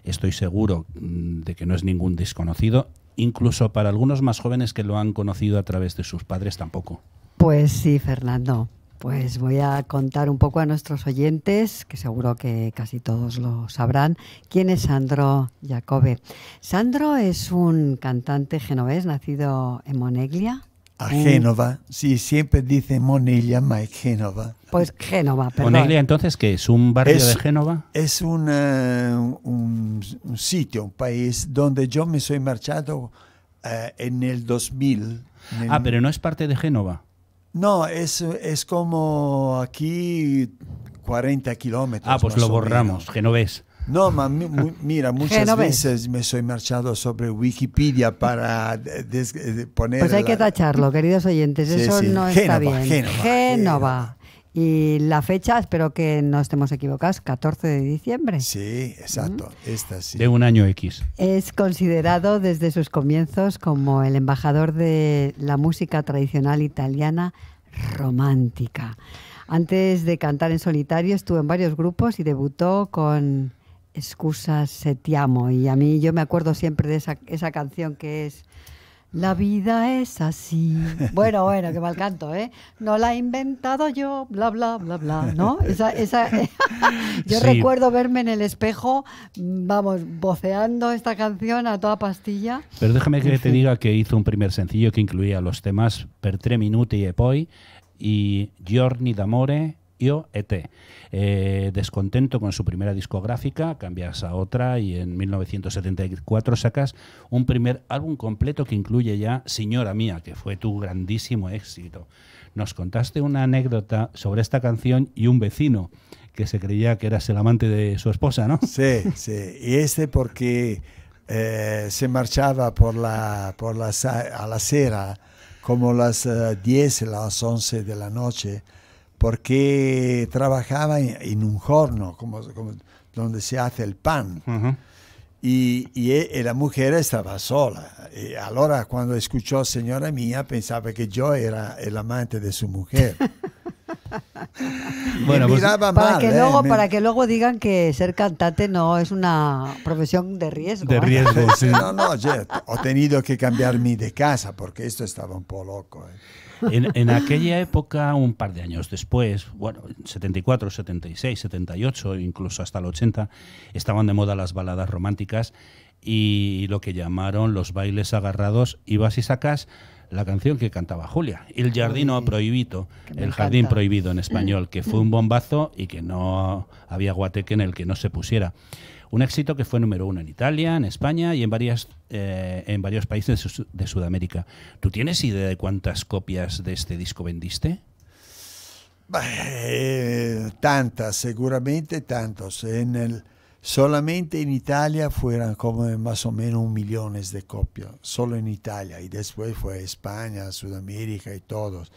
B: estoy seguro mm, de que no es ningún desconocido, incluso para algunos más jóvenes que lo han conocido a través de sus padres tampoco.
A: Pues sí, Fernando. Pues voy a contar un poco a nuestros oyentes, que seguro que casi todos lo sabrán, quién es Sandro Jacobe. Sandro es un cantante genovés nacido en Moneglia. A Génova,
D: sí, siempre dice Moneglia, ma Génova. Pues Génova, perdón. ¿Moneglia
B: entonces qué es? ¿Un barrio de
D: Génova? Es un, eh, un, sitio, un país donde yo me soy marchado eh, en el
B: 2000. Ah, pero no es parte de Génova.
D: No, es, es como aquí 40 kilómetros. Ah, pues lo borramos, genovés. No,
B: mira, <laughs>
D: muchas veces me soy marchado sobre Wikipedia para poner... Pues hay que tacharlo,
A: queridos oyentes, eso no está bien. Génova. Génova. Y la fecha, espero que no estemos equivocados, 14 de diciembre. Sí, exacto,
B: sí. De un año X.
A: Es considerado desde sus comienzos como el embajador de la música tradicional italiana romántica. Antes de cantar en solitario estuvo en varios grupos y debutó con Excusas se te amo. Y a mí yo me acuerdo siempre de esa, esa canción que es... La vida es así. <laughs> Bueno, bueno, qué mal canto, ¿eh? No la he inventado yo, bla, bla, bla, bla, ¿no? <laughs> yo recuerdo verme en el espejo, mm, vamos, voceando esta canción a toda pastilla.
B: Pero déjame que te diga que hizo un primer sencillo que incluía los temas Per tre minuti e poi y Giorni d'amore, yo, e Eh, descontento con su primera discográfica, cambias a otra y en 1974 sacas un primer álbum completo que incluye ya Señora Mía, que fue tu grandísimo éxito. Nos contaste una anécdota sobre esta canción y un vecino que se creía que eras el amante de su esposa, ¿no? Sí, sí. Y
D: este porque eh, se marchaba por la, por la, a la cera como las 10, eh, las 11 de la noche porque trabajaba en, un horno, como, donde se hace el pan. E, y, la mujer estaba sola. Y eh, ahora cuando escuchó señora mía, pensaba que yo era el amante de su mujer. <laughs> bueno, pues, para mal, que ¿eh? luego, Para
A: que luego digan que ser cantante no es una profesión de riesgo. De ¿eh? riesgo, <laughs> sí. No, no,
D: yo he tenido que cambiarme de casa porque esto estaba un poco loco. En, aquella
B: época, un par de años después, bueno, 74, 76, 78, incluso hasta el 80, estaban de moda las baladas románticas y lo que llamaron los bailes agarrados, ibas y sacas la canción que cantaba Julia, El jardín Prohibido, El Jardín Prohibido en español, que fue un bombazo y que no había guateque en el que no se pusiera. Un éxito que fue número uno en Italia, en España y en, varias, eh, en varios países de, Sudamérica. ¿Tú tienes idea de cuántas copias de este disco vendiste?
D: Eh, tantas, seguramente tantos. En solamente en Italia fueron como más o menos un millón de copias, solo en Italia, y después fue España, Sudamérica y todos.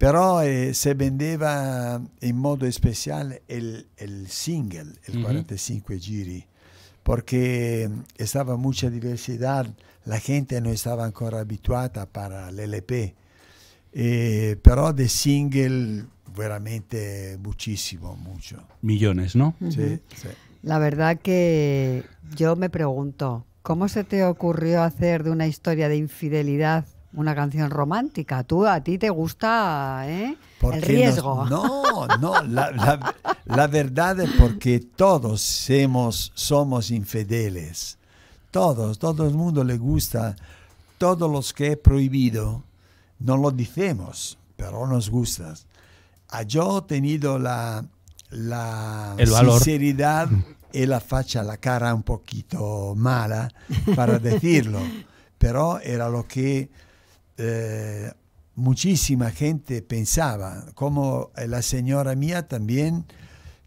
D: Pero eh, se vendeva en modo especial el single, el 45 mhm. giri, porque estaba mm, mucha diversidad, la gente no estaba ancora habituada para el LP. Pero de single veramente
B: muchísimo, mucho. Millones, ¿no? Mhm.
A: La verdad que yo me pregunto, ¿cómo se te ocurrió hacer de una historia de infidelidad una canción romántica. Tú, a ti te gusta ¿eh? el riesgo. no,
D: no, la, verdad es porque todos somos infedeles Todos, todo el mundo le gusta. Todos los que he prohibido, no lo decimos, pero nos gusta. Ah, yo he tenido la, la sinceridad mm. y la facha, la cara un poquito mala para decirlo, <laughs> pero era lo que eh, muchísima gente pensaba, como la señora mía también,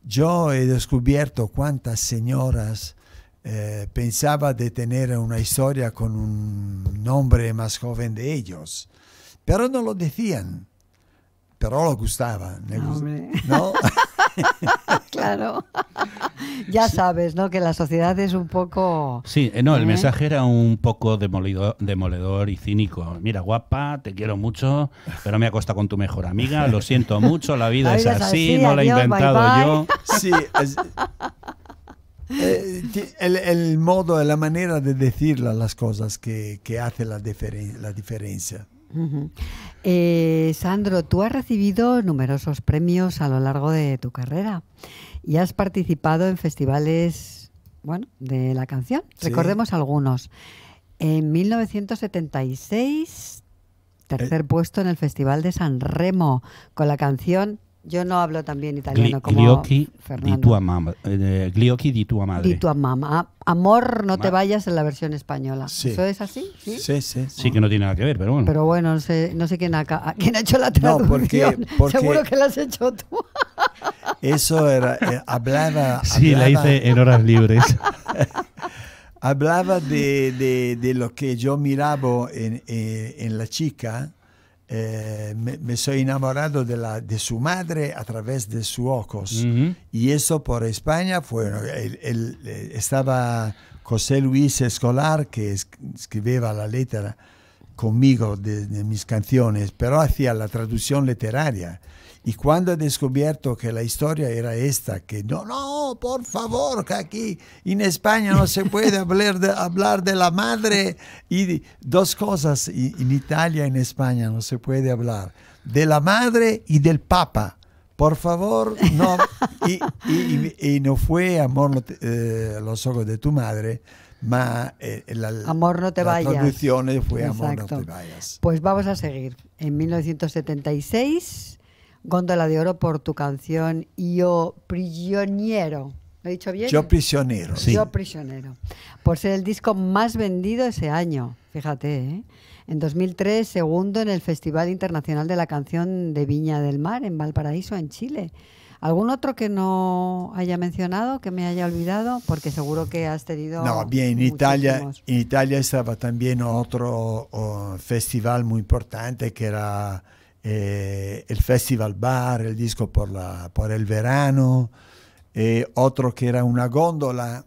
D: yo he descubierto cuántas señoras eh, pensaba de tener una historia con un nombre más joven de ellos, pero no lo decían, pero lo gustaban gustaba
A: ¿no? <laughs> <laughs> claro. ya sabes, ¿no? Que la sociedad es un poco... Sí, eh, no, el ¿eh? mensaje
B: era un poco demoledor y cínico. Mira, guapa, te quiero mucho, pero me acosta con tu mejor amiga, lo siento mucho, la vida, es, así, no la he inventado yo.
D: Sí, eh, el, modo, la manera de decir las cosas que, que hace la, la diferencia.
A: Eh, Sandro, tú has recibido numerosos premios a lo largo de tu carrera y has participado en festivales, bueno, de la canción. Recordemos algunos. En 1976, tercer eh. puesto en el Festival de San Remo con la canción yo no hablo también italiano como gliocchi Fernando. Di tua mamma,
B: eh, gliocchi di tua madre. Di
A: tua mamma, Amor, no te vayas en la versión española. ¿Eso es así? Sí, sí. Sí,
B: sí, que no tiene nada que ver, pero bueno. Pero
A: bueno, no sé, no sé quién, ha hecho la traducción. No, <laughs> porque, Seguro que la has hecho tú.
B: <laughs>
D: Eso era, eh, hablaba, <laughs> Sí, la hice
B: en horas libres.
D: hablaba de, de, de, lo que yo miraba en, eh, en la chica eh, me, soy enamorado de, de su madre a través de su ojos. Y eso por España fue, eh, estaba José Luis Escolar, que escribía la letra conmigo de, de mis canciones, pero hacía la traducción literaria. Y cuando he descubierto que la historia era esta, que no, no, por favor, que aquí en España no se puede <laughs> hablar de, hablar de la madre. Y dos cosas en Italia, en España no se puede hablar, de la madre y del papa. Por favor, no. <laughs> Y, no fue amor eh, los ojos de tu madre, Ma, eh, la, amor no te la fue Amor no te vayas.
A: Pues vamos a seguir. En 1976 Góndola de Oro por tu canción Yo Prisionero. ¿Lo he dicho bien? Yo
D: Prisionero. Sí. Yo
A: Prisionero. Por ser el disco más vendido ese año, fíjate, ¿eh? En 2003, segundo en el Festival Internacional de la Canción de Viña del Mar, en Valparaíso, en Chile. ¿Algún otro que no haya mencionado, que me haya olvidado? Porque seguro que has tenido. No,
D: bien, en Italia, en Italia estaba también otro festival muy importante que era eh, el Festival Bar, il disco per, la, por el verano, e altro che era una góndola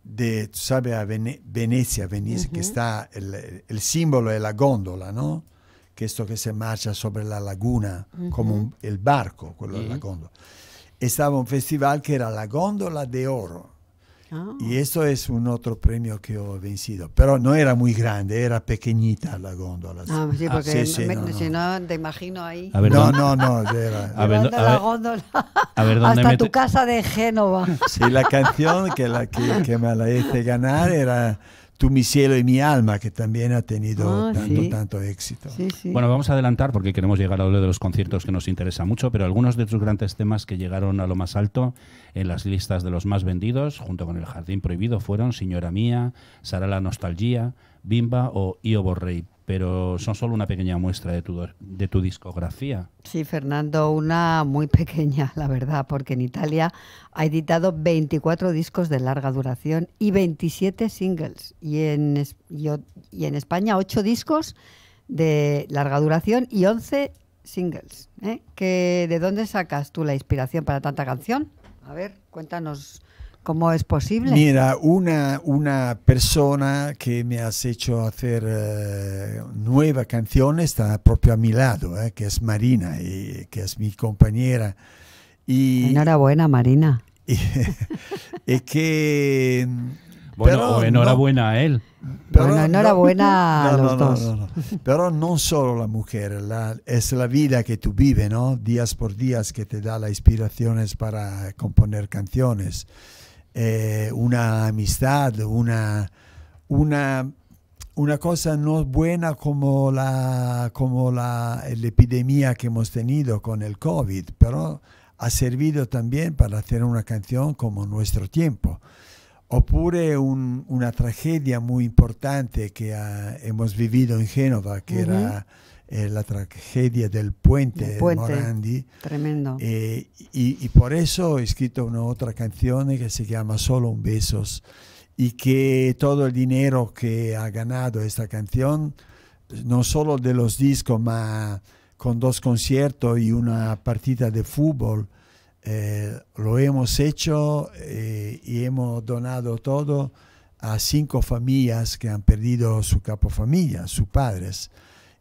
D: de, tú sabes, a Vene Venecia, Venecia mhm. uh -huh. que está, el, el, símbolo è la góndola, ¿no? Questo che que se marcha sobre la laguna, uh mhm. -huh. como un, el barco, quello della -huh. de la góndola. Estaba un festival che era la góndola de oro. Ah. Y eso es un otro premio que he vencido. Pero no era muy grande, era pequeñita la góndola. Ah, sí, ah, porque
A: si no, te imagino ahí.
D: no, no, no, a ver, a ver, góndola a hasta tu
A: casa de Génova. Sí, la canción
D: que, la, me la hice ganar era... Tú, mi cielo y mi alma, que también ha tenido ah, tanto, tanto éxito.
B: Sí, sí. Bueno, vamos a adelantar porque queremos llegar a uno de los conciertos que nos interesa mucho, pero algunos de tus grandes temas que llegaron a lo más alto en las listas de los más vendidos, junto con El Jardín Prohibido, fueron Señora Mía, Sara la Nostalgia, Bimba o Io Borrey pero son solo una pequeña muestra de tu, de tu discografía.
A: Sí, Fernando, una muy pequeña, <laughs> la verdad, porque en Italia ha editado 24 discos de larga duración y 27 singles, y en, y, en España 8 discos de larga duración y 11 singles. ¿eh? ¿De dónde sacas tú la inspiración para tanta canción? A ver, cuéntanos cómo es posible. Mira, una,
D: una persona que me has hecho hacer eh, nueva canción está propio a mi lado, eh, que es Marina, y, que es mi compañera.
A: Y, Enhorabuena, Marina. <laughs>
D: <laughs> y que bueno,
B: enhorabuena a él.
A: enhorabuena a los dos.
D: Pero no solo la mujer, es la vida que tú vives, ¿no? Días por días que te da las inspiraciones para componer canciones. Eh, una amistad, una, una, cosa no buena como la, como la epidemia que hemos tenido con el COVID, pero ha servido también para hacer una canción como Nuestro Tiempo. Oppure un, una tragedia muy importante que hemos vivido en Génova, que era eh, la tragedia del puente, Morandi. Tremendo. Eh, y, por eso he escrito una otra canción que se llama Solo un besos y que todo el dinero que ha ganado esta canción, no solo de los discos, ma con dos conciertos y una partida de fútbol, eh, lo hemos hecho eh, y hemos donado todo a cinco familias que han perdido su capofamilia, sus padres,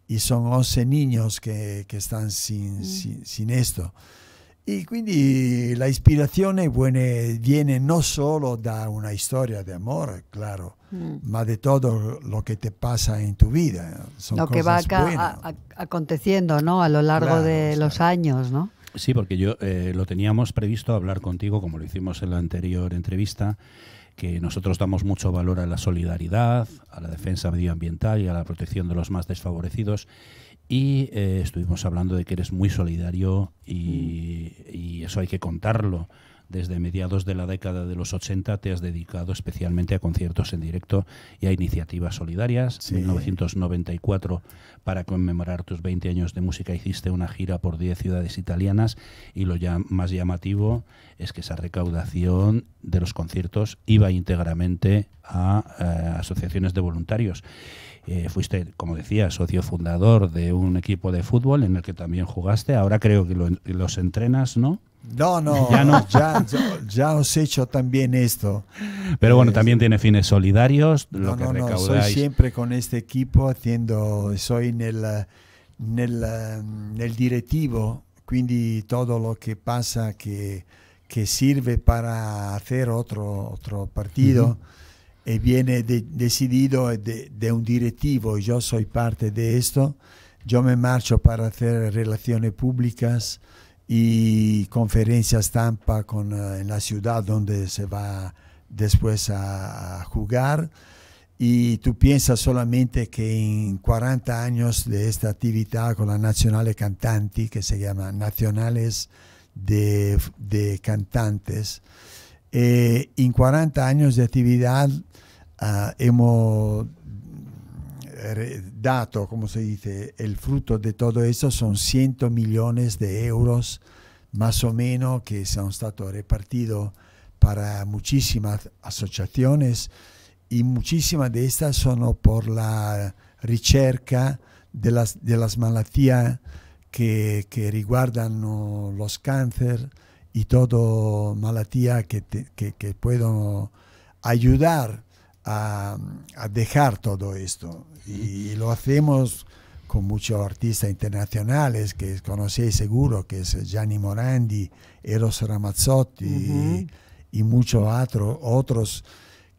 D: y son 11 niños que, que están mm. sin, sin, esto. Y quindi la inspiración viene, no solo de una historia de amor, claro, mm. sino de todo lo que te pasa en tu vida. lo que va
A: aconteciendo ¿no? a lo largo de los años, ¿no?
B: Sí, porque yo eh, lo teníamos previsto hablar contigo, como lo hicimos en la anterior entrevista, que nosotros damos mucho valor a la solidaridad, a la defensa medioambiental y a la protección de los más desfavorecidos. Y eh, estuvimos hablando de que eres muy solidario y mm. eso hay que contarlo desde mediados de la década de los 80 te has dedicado especialmente a conciertos en directo y a iniciativas solidarias. En 1994, para conmemorar tus 20 años de música, hiciste una gira por 10 ciudades italianas y lo más llamativo es que esa recaudación de los conciertos iba íntegramente a eh, asociaciones de voluntarios. Eh, fuiste, como decía, socio fundador de un equipo de fútbol en el que también jugaste. Ahora creo que los entrenas, ¿no?
D: No, no, <laughs> <laughs>
B: ya, os he hecho también esto. Pero bueno, eh, también tiene fines solidarios, lo que no, soy
D: siempre con este equipo haciendo, soy en en el directivo, quindi todo lo que pasa que, sirve para hacer otro, otro partido y eh, viene decidido de, un directivo, yo soy parte de esto, yo me marcho para hacer relaciones públicas y conferencias estampa con, eh, en la ciudad donde se va después a, jugar y tú piensas solamente que en 40 años de esta actividad con la Nacional Cantanti, que se llama Nacionales de, de Cantantes, eh, en 40 años de actividad ah, hemos eh, dado, como se dice, el fruto de todo eso son 100 millones de euros más o menos que se han estado para muchísimas asociaciones y muchísimas de estas son por la ricerca de las, de que, que, riguardan los cánceres, y todo malatía que, que, puedo ayudar a, dejar todo esto. Y, lo hacemos con muchos artistas internacionales que conocéis seguro, que es Gianni Morandi, Eros Ramazzotti y, muchos otro, otros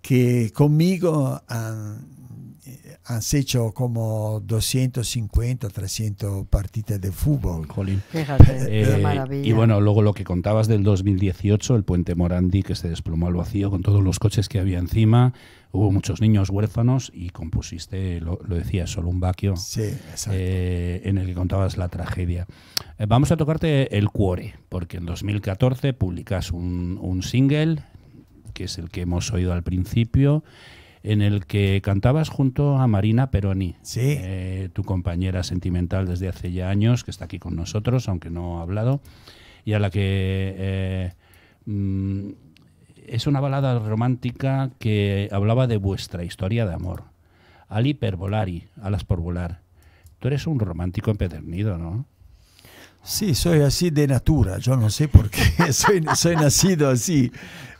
D: que conmigo han eh, han hecho como 250, 300 partidas de fútbol. qué eh, maravilla. Y bueno,
B: luego lo que contabas del 2018, el puente Morandi que se desplomó al vacío con todos los coches que había encima, hubo muchos niños huérfanos y compusiste, lo, lo decía, solo un vacío... sí, eh, en el que contabas la tragedia. vamos a tocarte el cuore, porque en 2014 publicas un, un single, que es el que hemos oído al principio, en el que cantabas junto a Marina Peroni, eh, tu compañera sentimental desde hace ya años, que está aquí con nosotros, aunque no ha hablado, y a la que eh, mm, es una balada romántica que hablaba de vuestra historia de amor. Al hipervolari, alas por volar. Tú eres un romántico empedernido, ¿no? Sí, soy así de natura, yo no sé por qué,
D: <laughs> soy nacido así.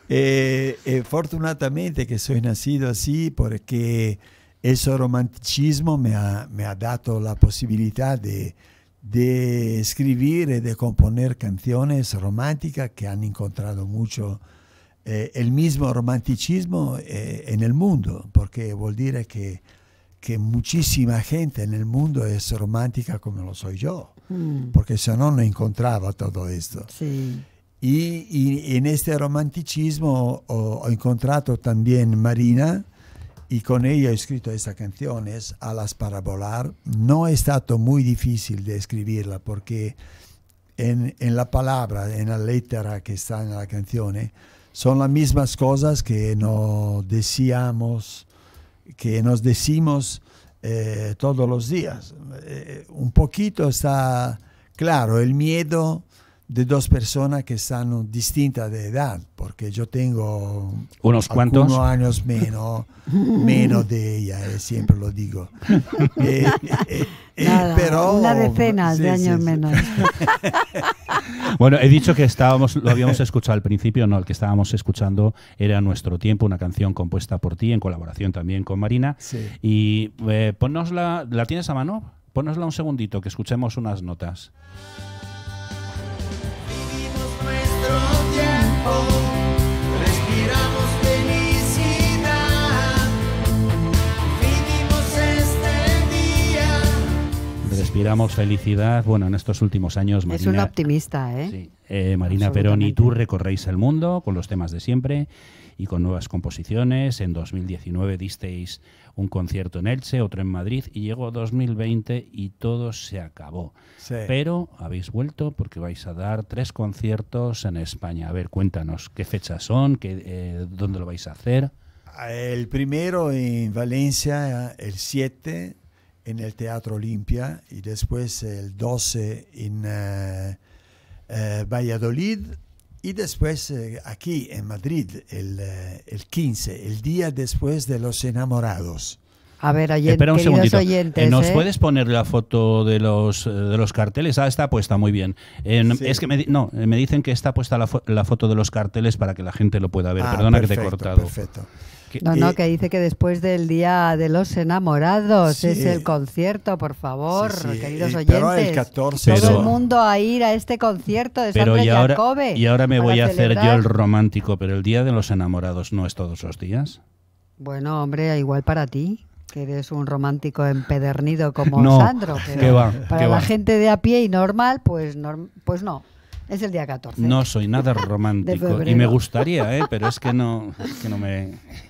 D: Eh, eh, fortunatamente che sono nacido così perché questo romanticismo mi ha, me ha dado la possibilità di scrivere e di componere canzoni romantiche che hanno incontrato molto mucho eh, el mismo romanticismo eh, en el mundo, porque vuol dire che, que muchísima gente nel mondo è romantica come lo soy io mm. porque si no, no encontraba todo esto. Sí. Y, en este romanticismo he encontrado también Marina y con ella he escrito esta canción, es Alas para volar. No es stato muy difícil de escribirla porque en, la palabra, en la letra que está en la canción, eh, son las mismas cosas que nos decíamos, que nos decimos eh, todos los días. Eh, un poquito está claro, el miedo de dos personas que están distintas de edad, porque yo tengo unos cuantos años menos, <laughs> menos de ella, eh, siempre lo digo. <laughs> Eh,
A: eh, pero, una decena de años menos.
B: <laughs> bueno, he dicho que estábamos, lo habíamos escuchado al principio, no, el que estábamos escuchando era Nuestro Tiempo, una canción compuesta por ti en colaboración también con Marina. Y ponnosla, ¿la tienes a mano? Ponnosla un segundito, que escuchemos unas notas. respiramos felicidad, bueno, en estos últimos años... Marina, es una
A: optimista, ¿eh? Sí,
B: eh, Marina Perón y tú recorréis el mundo con los temas de siempre y con nuevas composiciones. En 2019 disteis un concierto en Elche, otro en Madrid y llegó 2020 y todo se acabó. Sí. Pero habéis vuelto porque vais a dar tres conciertos en España. A ver, cuéntanos qué fechas son, qué, eh, dónde lo vais a hacer.
D: El primero en Valencia el 7 en el Teatro Olimpia y después el 12 en eh, eh, Valladolid y después eh, aquí en Madrid el, el, 15, el día después de los enamorados. A ver, ayer, un ¿Nos puedes
B: poner la foto de los, de los carteles? Ah, está puesta, muy bien. Es que me, no, me dicen que está puesta la, foto de los carteles para que la gente lo pueda ver. Ah, Perdona que te he cortado. Perfecto. No, no, eh,
A: que dice que después del Día de los Enamorados es el concierto, por favor, queridos oyentes. Pero el 14, todo el mundo a ir a este concierto de pero y ahora, y ahora me voy a hacer yo el
B: romántico, pero el Día de los Enamorados no es todos los días.
A: Bueno, hombre, igual para ti que eres un romántico empedernido como Sandro. Pero que para la gente de a pie y normal, pues, pues no. Es el día 14.
B: No soy nada romántico. y me gustaría, ¿eh? pero es que no, es que no me. <laughs>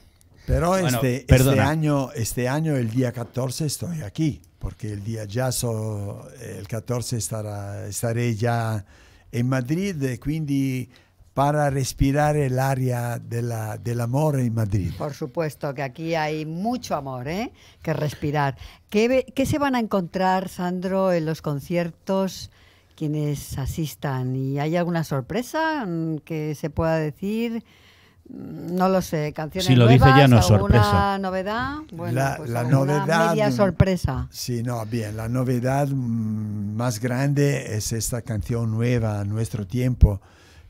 D: Pero este, este año, este año, el día 14, estoy aquí, porque el día ya, so, el 14 estará, estaré ya en Madrid, quindi para respirar el área del amor en Madrid.
A: Por supuesto que aquí hay mucho amor ¿eh? que respirar. ¿Qué, ¿Qué se van a encontrar, Sandro, en los conciertos? quienes asistan y hay alguna sorpresa mm, que se pueda decir no lo sé, canciones si lo dice ya no es sorpresa. novedad? Bueno, la, pues la novedad, mm, sorpresa.
D: Sí, no, bien, la novedad mm, más grande es esta canción nueva, Nuestro Tiempo,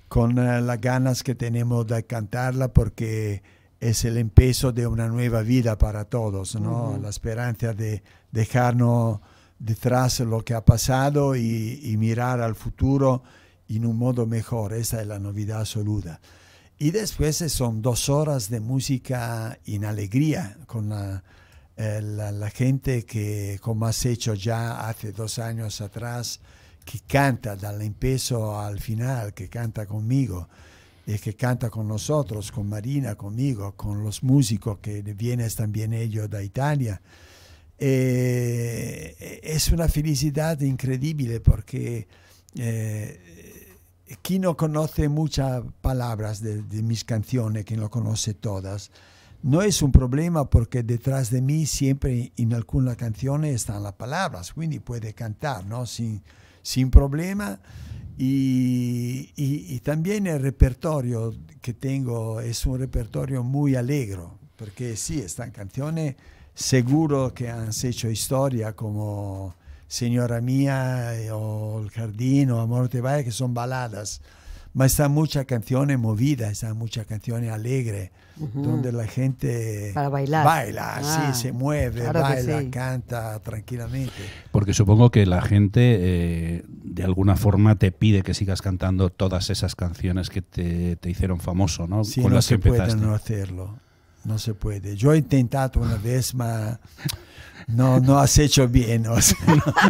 D: con eh, las ganas que tenemos de cantarla porque es el empezo de una nueva vida para todos, ¿no? La esperanza de dejarnos detrás lo que ha pasado y, y mirar al futuro en un modo mejor. Esa es la novedad absoluta. Y después eh, son dos horas de música en alegría con eh, la, gente que, como has hecho ya hace dos años atrás, que canta del empezo al final, que canta conmigo y que canta con nosotros, con Marina, conmigo, con los músicos que vienen también ellos de Italia. Eh, es una felicidad increíble porque quien no conoce muchas palabras de, mis canciones, quien no conoce todas, no es un problema porque detrás de mí siempre en alguna canción están las palabras, quindi puede cantar ¿no? sin, sin problema. Y, también el repertorio que tengo es un repertorio muy alegre, porque sí, están canciones seguro que han hecho historia como Señora Mía eh, o El Jardín o Amor te vaya, que son baladas. Pero están muchas canciones movidas, están muchas canciones alegres, donde la gente Para bailar. baila, sí, ah, se mueve, baila, canta tranquilamente.
B: Porque supongo que la gente eh, de alguna forma te pide que sigas cantando todas esas canciones que te, hicieron famoso, ¿no? Sí, no se puede no
D: hacerlo, no se puede. Yo he intentado una vez, más no, no has hecho bien. <laughs>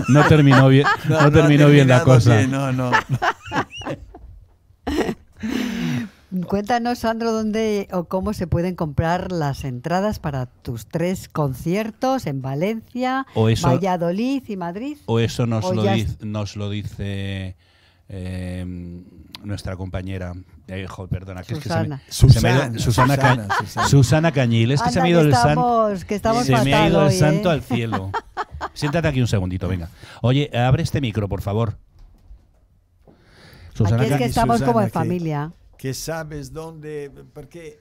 D: no, terminó bien, no, terminó bien la cosa. no, no. <laughs>
A: Cuéntanos, Sandro, dónde o cómo se pueden comprar las entradas para tus tres conciertos en Valencia, Valladolid y Madrid. O eso nos, lo, dice,
B: nos lo dice eh, nuestra compañera, eh, perdona, Susana. Es que se Susana, Cañil, es que se me ha ido el santo. Se me ha ido santo ¿eh? al cielo. <laughs> Siéntate aquí un segundito, venga. Oye, abre este micro, por favor. aquí es que estamos como en familia.
D: Que, que sabes dónde, porque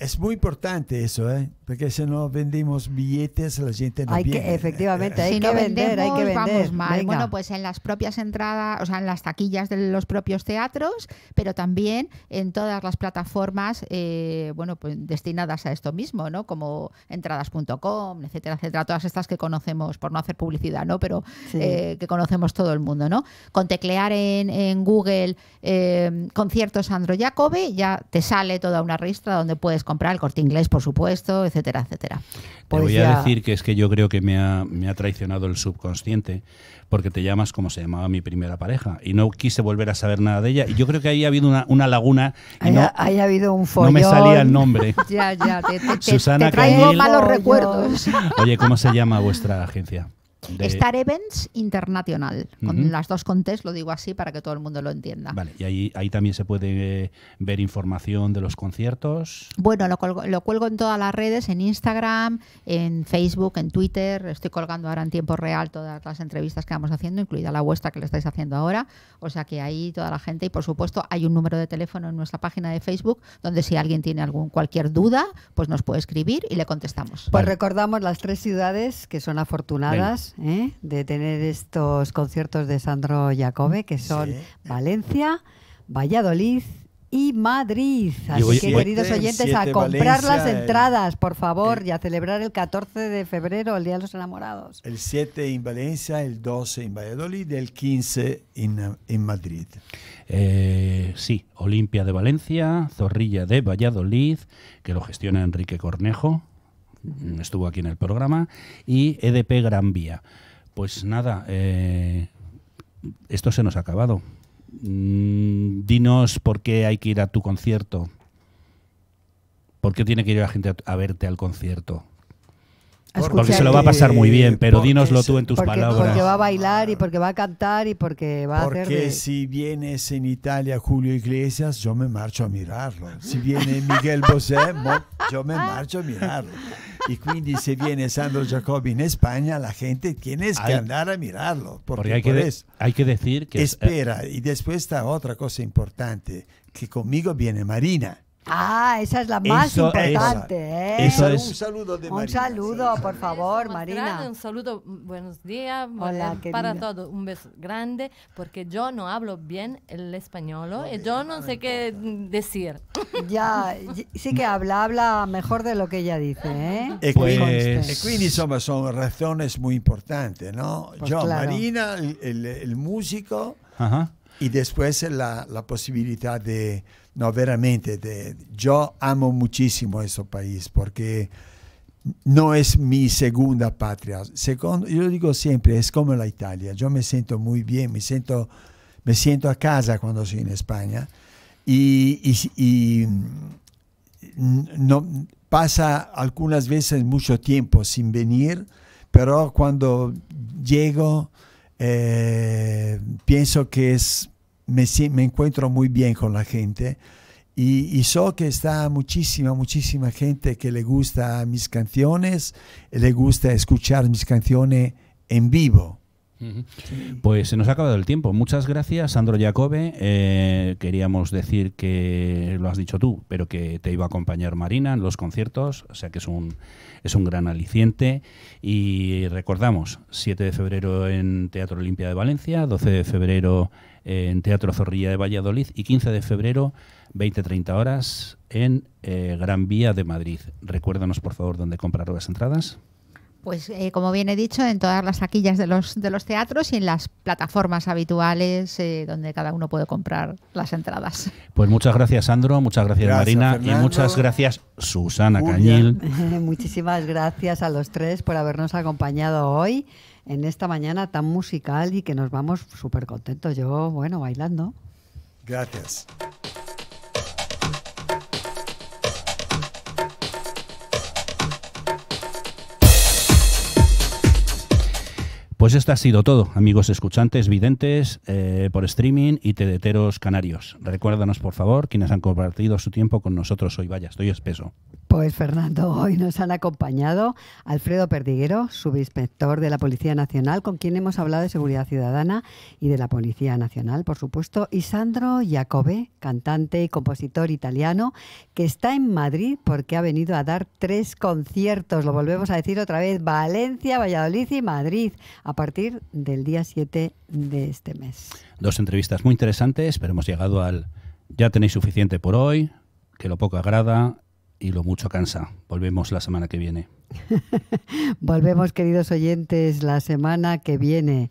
D: es muy importante eso, ¿eh? Porque si no vendimos billetes, la gente no hay Que, efectivamente, <laughs> hay que vender, hay que vender. Bueno,
E: pues en las propias entradas, o sea, en las taquillas de los propios teatros, pero también en todas las plataformas, eh, bueno, pues destinadas a esto mismo, ¿no? Como entradas.com, etcétera, etcétera, todas estas que conocemos, por no hacer publicidad, ¿no? Pero eh, que conocemos todo el mundo, ¿no? Con teclear en, Google eh, conciertos Andro Jacobe, ya te sale toda una ristra donde puedes comprar, el corte inglés, por supuesto, etcétera, etcétera. voy a decir
B: que es que yo creo que me ha, traicionado el subconsciente, porque te llamas como se llamaba mi primera pareja, y no quise volver a saber nada de ella. Y yo creo que ahí ha habido una, laguna. Y no,
A: habido un follón. No me salía el nombre. <laughs> ya, ya, te, Susana
B: malos
E: recuerdos.
B: Oye, ¿cómo se llama vuestra agencia? Star
E: Events Internacional Con las dos contes lo digo así para que todo el mundo lo entienda. Vale,
B: y ahí, también se puede eh, ver información de los conciertos.
E: Bueno, lo, cuelgo en todas las redes, en Instagram, en Facebook, en Twitter. Estoy colgando ahora en tiempo real todas las entrevistas que vamos haciendo, incluida la vuestra que le estáis haciendo ahora. O sea que ahí toda la gente, y por supuesto, hay un número de teléfono en nuestra página de Facebook donde si alguien tiene algún cualquier duda, pues nos puede escribir y le contestamos. Pues recordamos las tres ciudades que son afortunadas.
A: ¿eh? de tener estos conciertos de Sandro Jacobe, que son Valencia, Valladolid y Madrid. Así que, queridos oyentes, a comprar las entradas, por favor, ya y a celebrar el 14 de febrero, el Día de los Enamorados.
D: El 7 en Valencia, el 12 en Valladolid, el
B: 15 en, en Madrid. Eh, sí, Olimpia de Valencia, Zorrilla de Valladolid, que lo gestiona Enrique Cornejo estuvo aquí en el programa, y EDP Gran Vía. Pues nada, eh, esto se nos ha acabado. Mm, dinos por qué hay que ir a tu concierto. ¿Por qué tiene que ir la gente a, verte al concierto? Porque, se lo eh, va a pasar muy bien, pero dinoslo tú en tus palabras. Porque va a
A: bailar y porque va a cantar y porque va a hacer. Porque
D: si vienes en Italia Julio Iglesias, yo me marcho a mirarlo. Si viene <laughs> Miguel Bosé, yo me marcho a mirarlo. Y quindi se viene Sandro Jacobi en España, la gente tiene que andar a mirarlo. Porque, hay, que
B: decir que... Eh, Espera,
D: y después está otra cosa importante, que conmigo viene Marina.
A: Ah, esa es la más importante. ¿eh? es. Un saludo de Marina. Un saludo, por favor, Marina. un saludo, buenos días. Hola, para todos,
C: un beso grande, porque yo no hablo bien el español ¿eh? yo no,
A: sé qué decir. Ya, sí que habla, habla mejor de lo que ella dice. ¿eh? pues,
D: son razones muy importantes, ¿no? Pues yo, Marina, el, el músico, Ajá. y después la, la posibilidad de no, veramente, yo amo muchísimo ese país porque no es mi segunda patria. Segundo, yo digo siempre, es como la Italia. Yo me siento muy bien, me siento, a casa cuando soy en España. Y, mm, no, pasa algunas veces mucho tiempo sin venir, pero cuando llego eh, pienso que es me, encuentro muy bien con la gente. Y, y, so que está muchísima, muchísima gente que le gusta mis canciones, le gusta escuchar mis canciones en vivo.
B: Pues se nos ha acabado el tiempo. Muchas gracias, Sandro Jacobe. Eh, queríamos decir que lo has dicho tú, pero que te iba a acompañar Marina en los conciertos, o sea que es un, es un gran aliciente. Y recordamos, 7 de febrero en Teatro Olimpia de Valencia, 12 de febrero en Teatro Zorrilla de Valladolid y 15 de febrero, 20-30 horas, en eh, Gran Vía de Madrid. Recuérdanos, por favor, dónde comprar las entradas.
E: Pues eh, como bien he dicho, en todas las taquillas de los, teatros y en las plataformas habituales eh, donde cada uno puede comprar las entradas.
B: Pues muchas gracias Sandro, muchas gracias, Marina y muchas gracias Susana Cañil.
E: <laughs>
A: Muchísimas gracias a los tres por habernos acompañado hoy en esta mañana tan musical y que nos vamos súper contentos. Yo, bueno, bailando.
D: Gracias.
B: Pues esto ha sido todo, amigos escuchantes, videntes, eh, por streaming y tedeteros canarios. Recuérdanos, por favor, quienes han compartido su tiempo con nosotros hoy. Vaya, estoy espeso.
A: Pues Fernando, hoy nos han acompañado Alfredo Perdiguero, subinspector de la Policía Nacional, con quien hemos hablado de seguridad ciudadana y de la Policía Nacional, por supuesto, y Sandro Jacobe, cantante y compositor italiano, que está en Madrid porque ha venido a dar tres conciertos. Lo volvemos a decir otra vez, Valencia, Valladolid y Madrid a partir del día 7 de este mes.
B: Dos entrevistas muy interesantes, pero hemos llegado al ya tenéis suficiente por hoy, que lo poco agrada y lo mucho cansa. Volvemos la semana que viene.
A: <laughs> Volvemos, queridos oyentes, la semana que viene.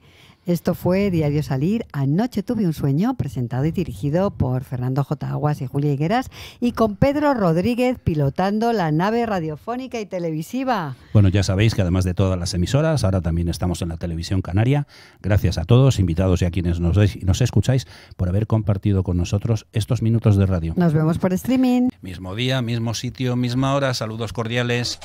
A: Esto fue Diario Salir, Anoche tuve un sueño, presentado y dirigido por Fernando J. Aguas y Julia Higueras, y con Pedro Rodríguez pilotando la nave radiofónica y televisiva.
B: Bueno, ya sabéis que además de todas las emisoras, ahora también estamos en la televisión canaria. Gracias a todos, invitados y a quienes nos, nos escucháis, por haber compartido con nosotros estos minutos de radio.
A: Nos vemos por streaming.
B: Mismo día, mismo sitio, misma hora. Saludos cordiales.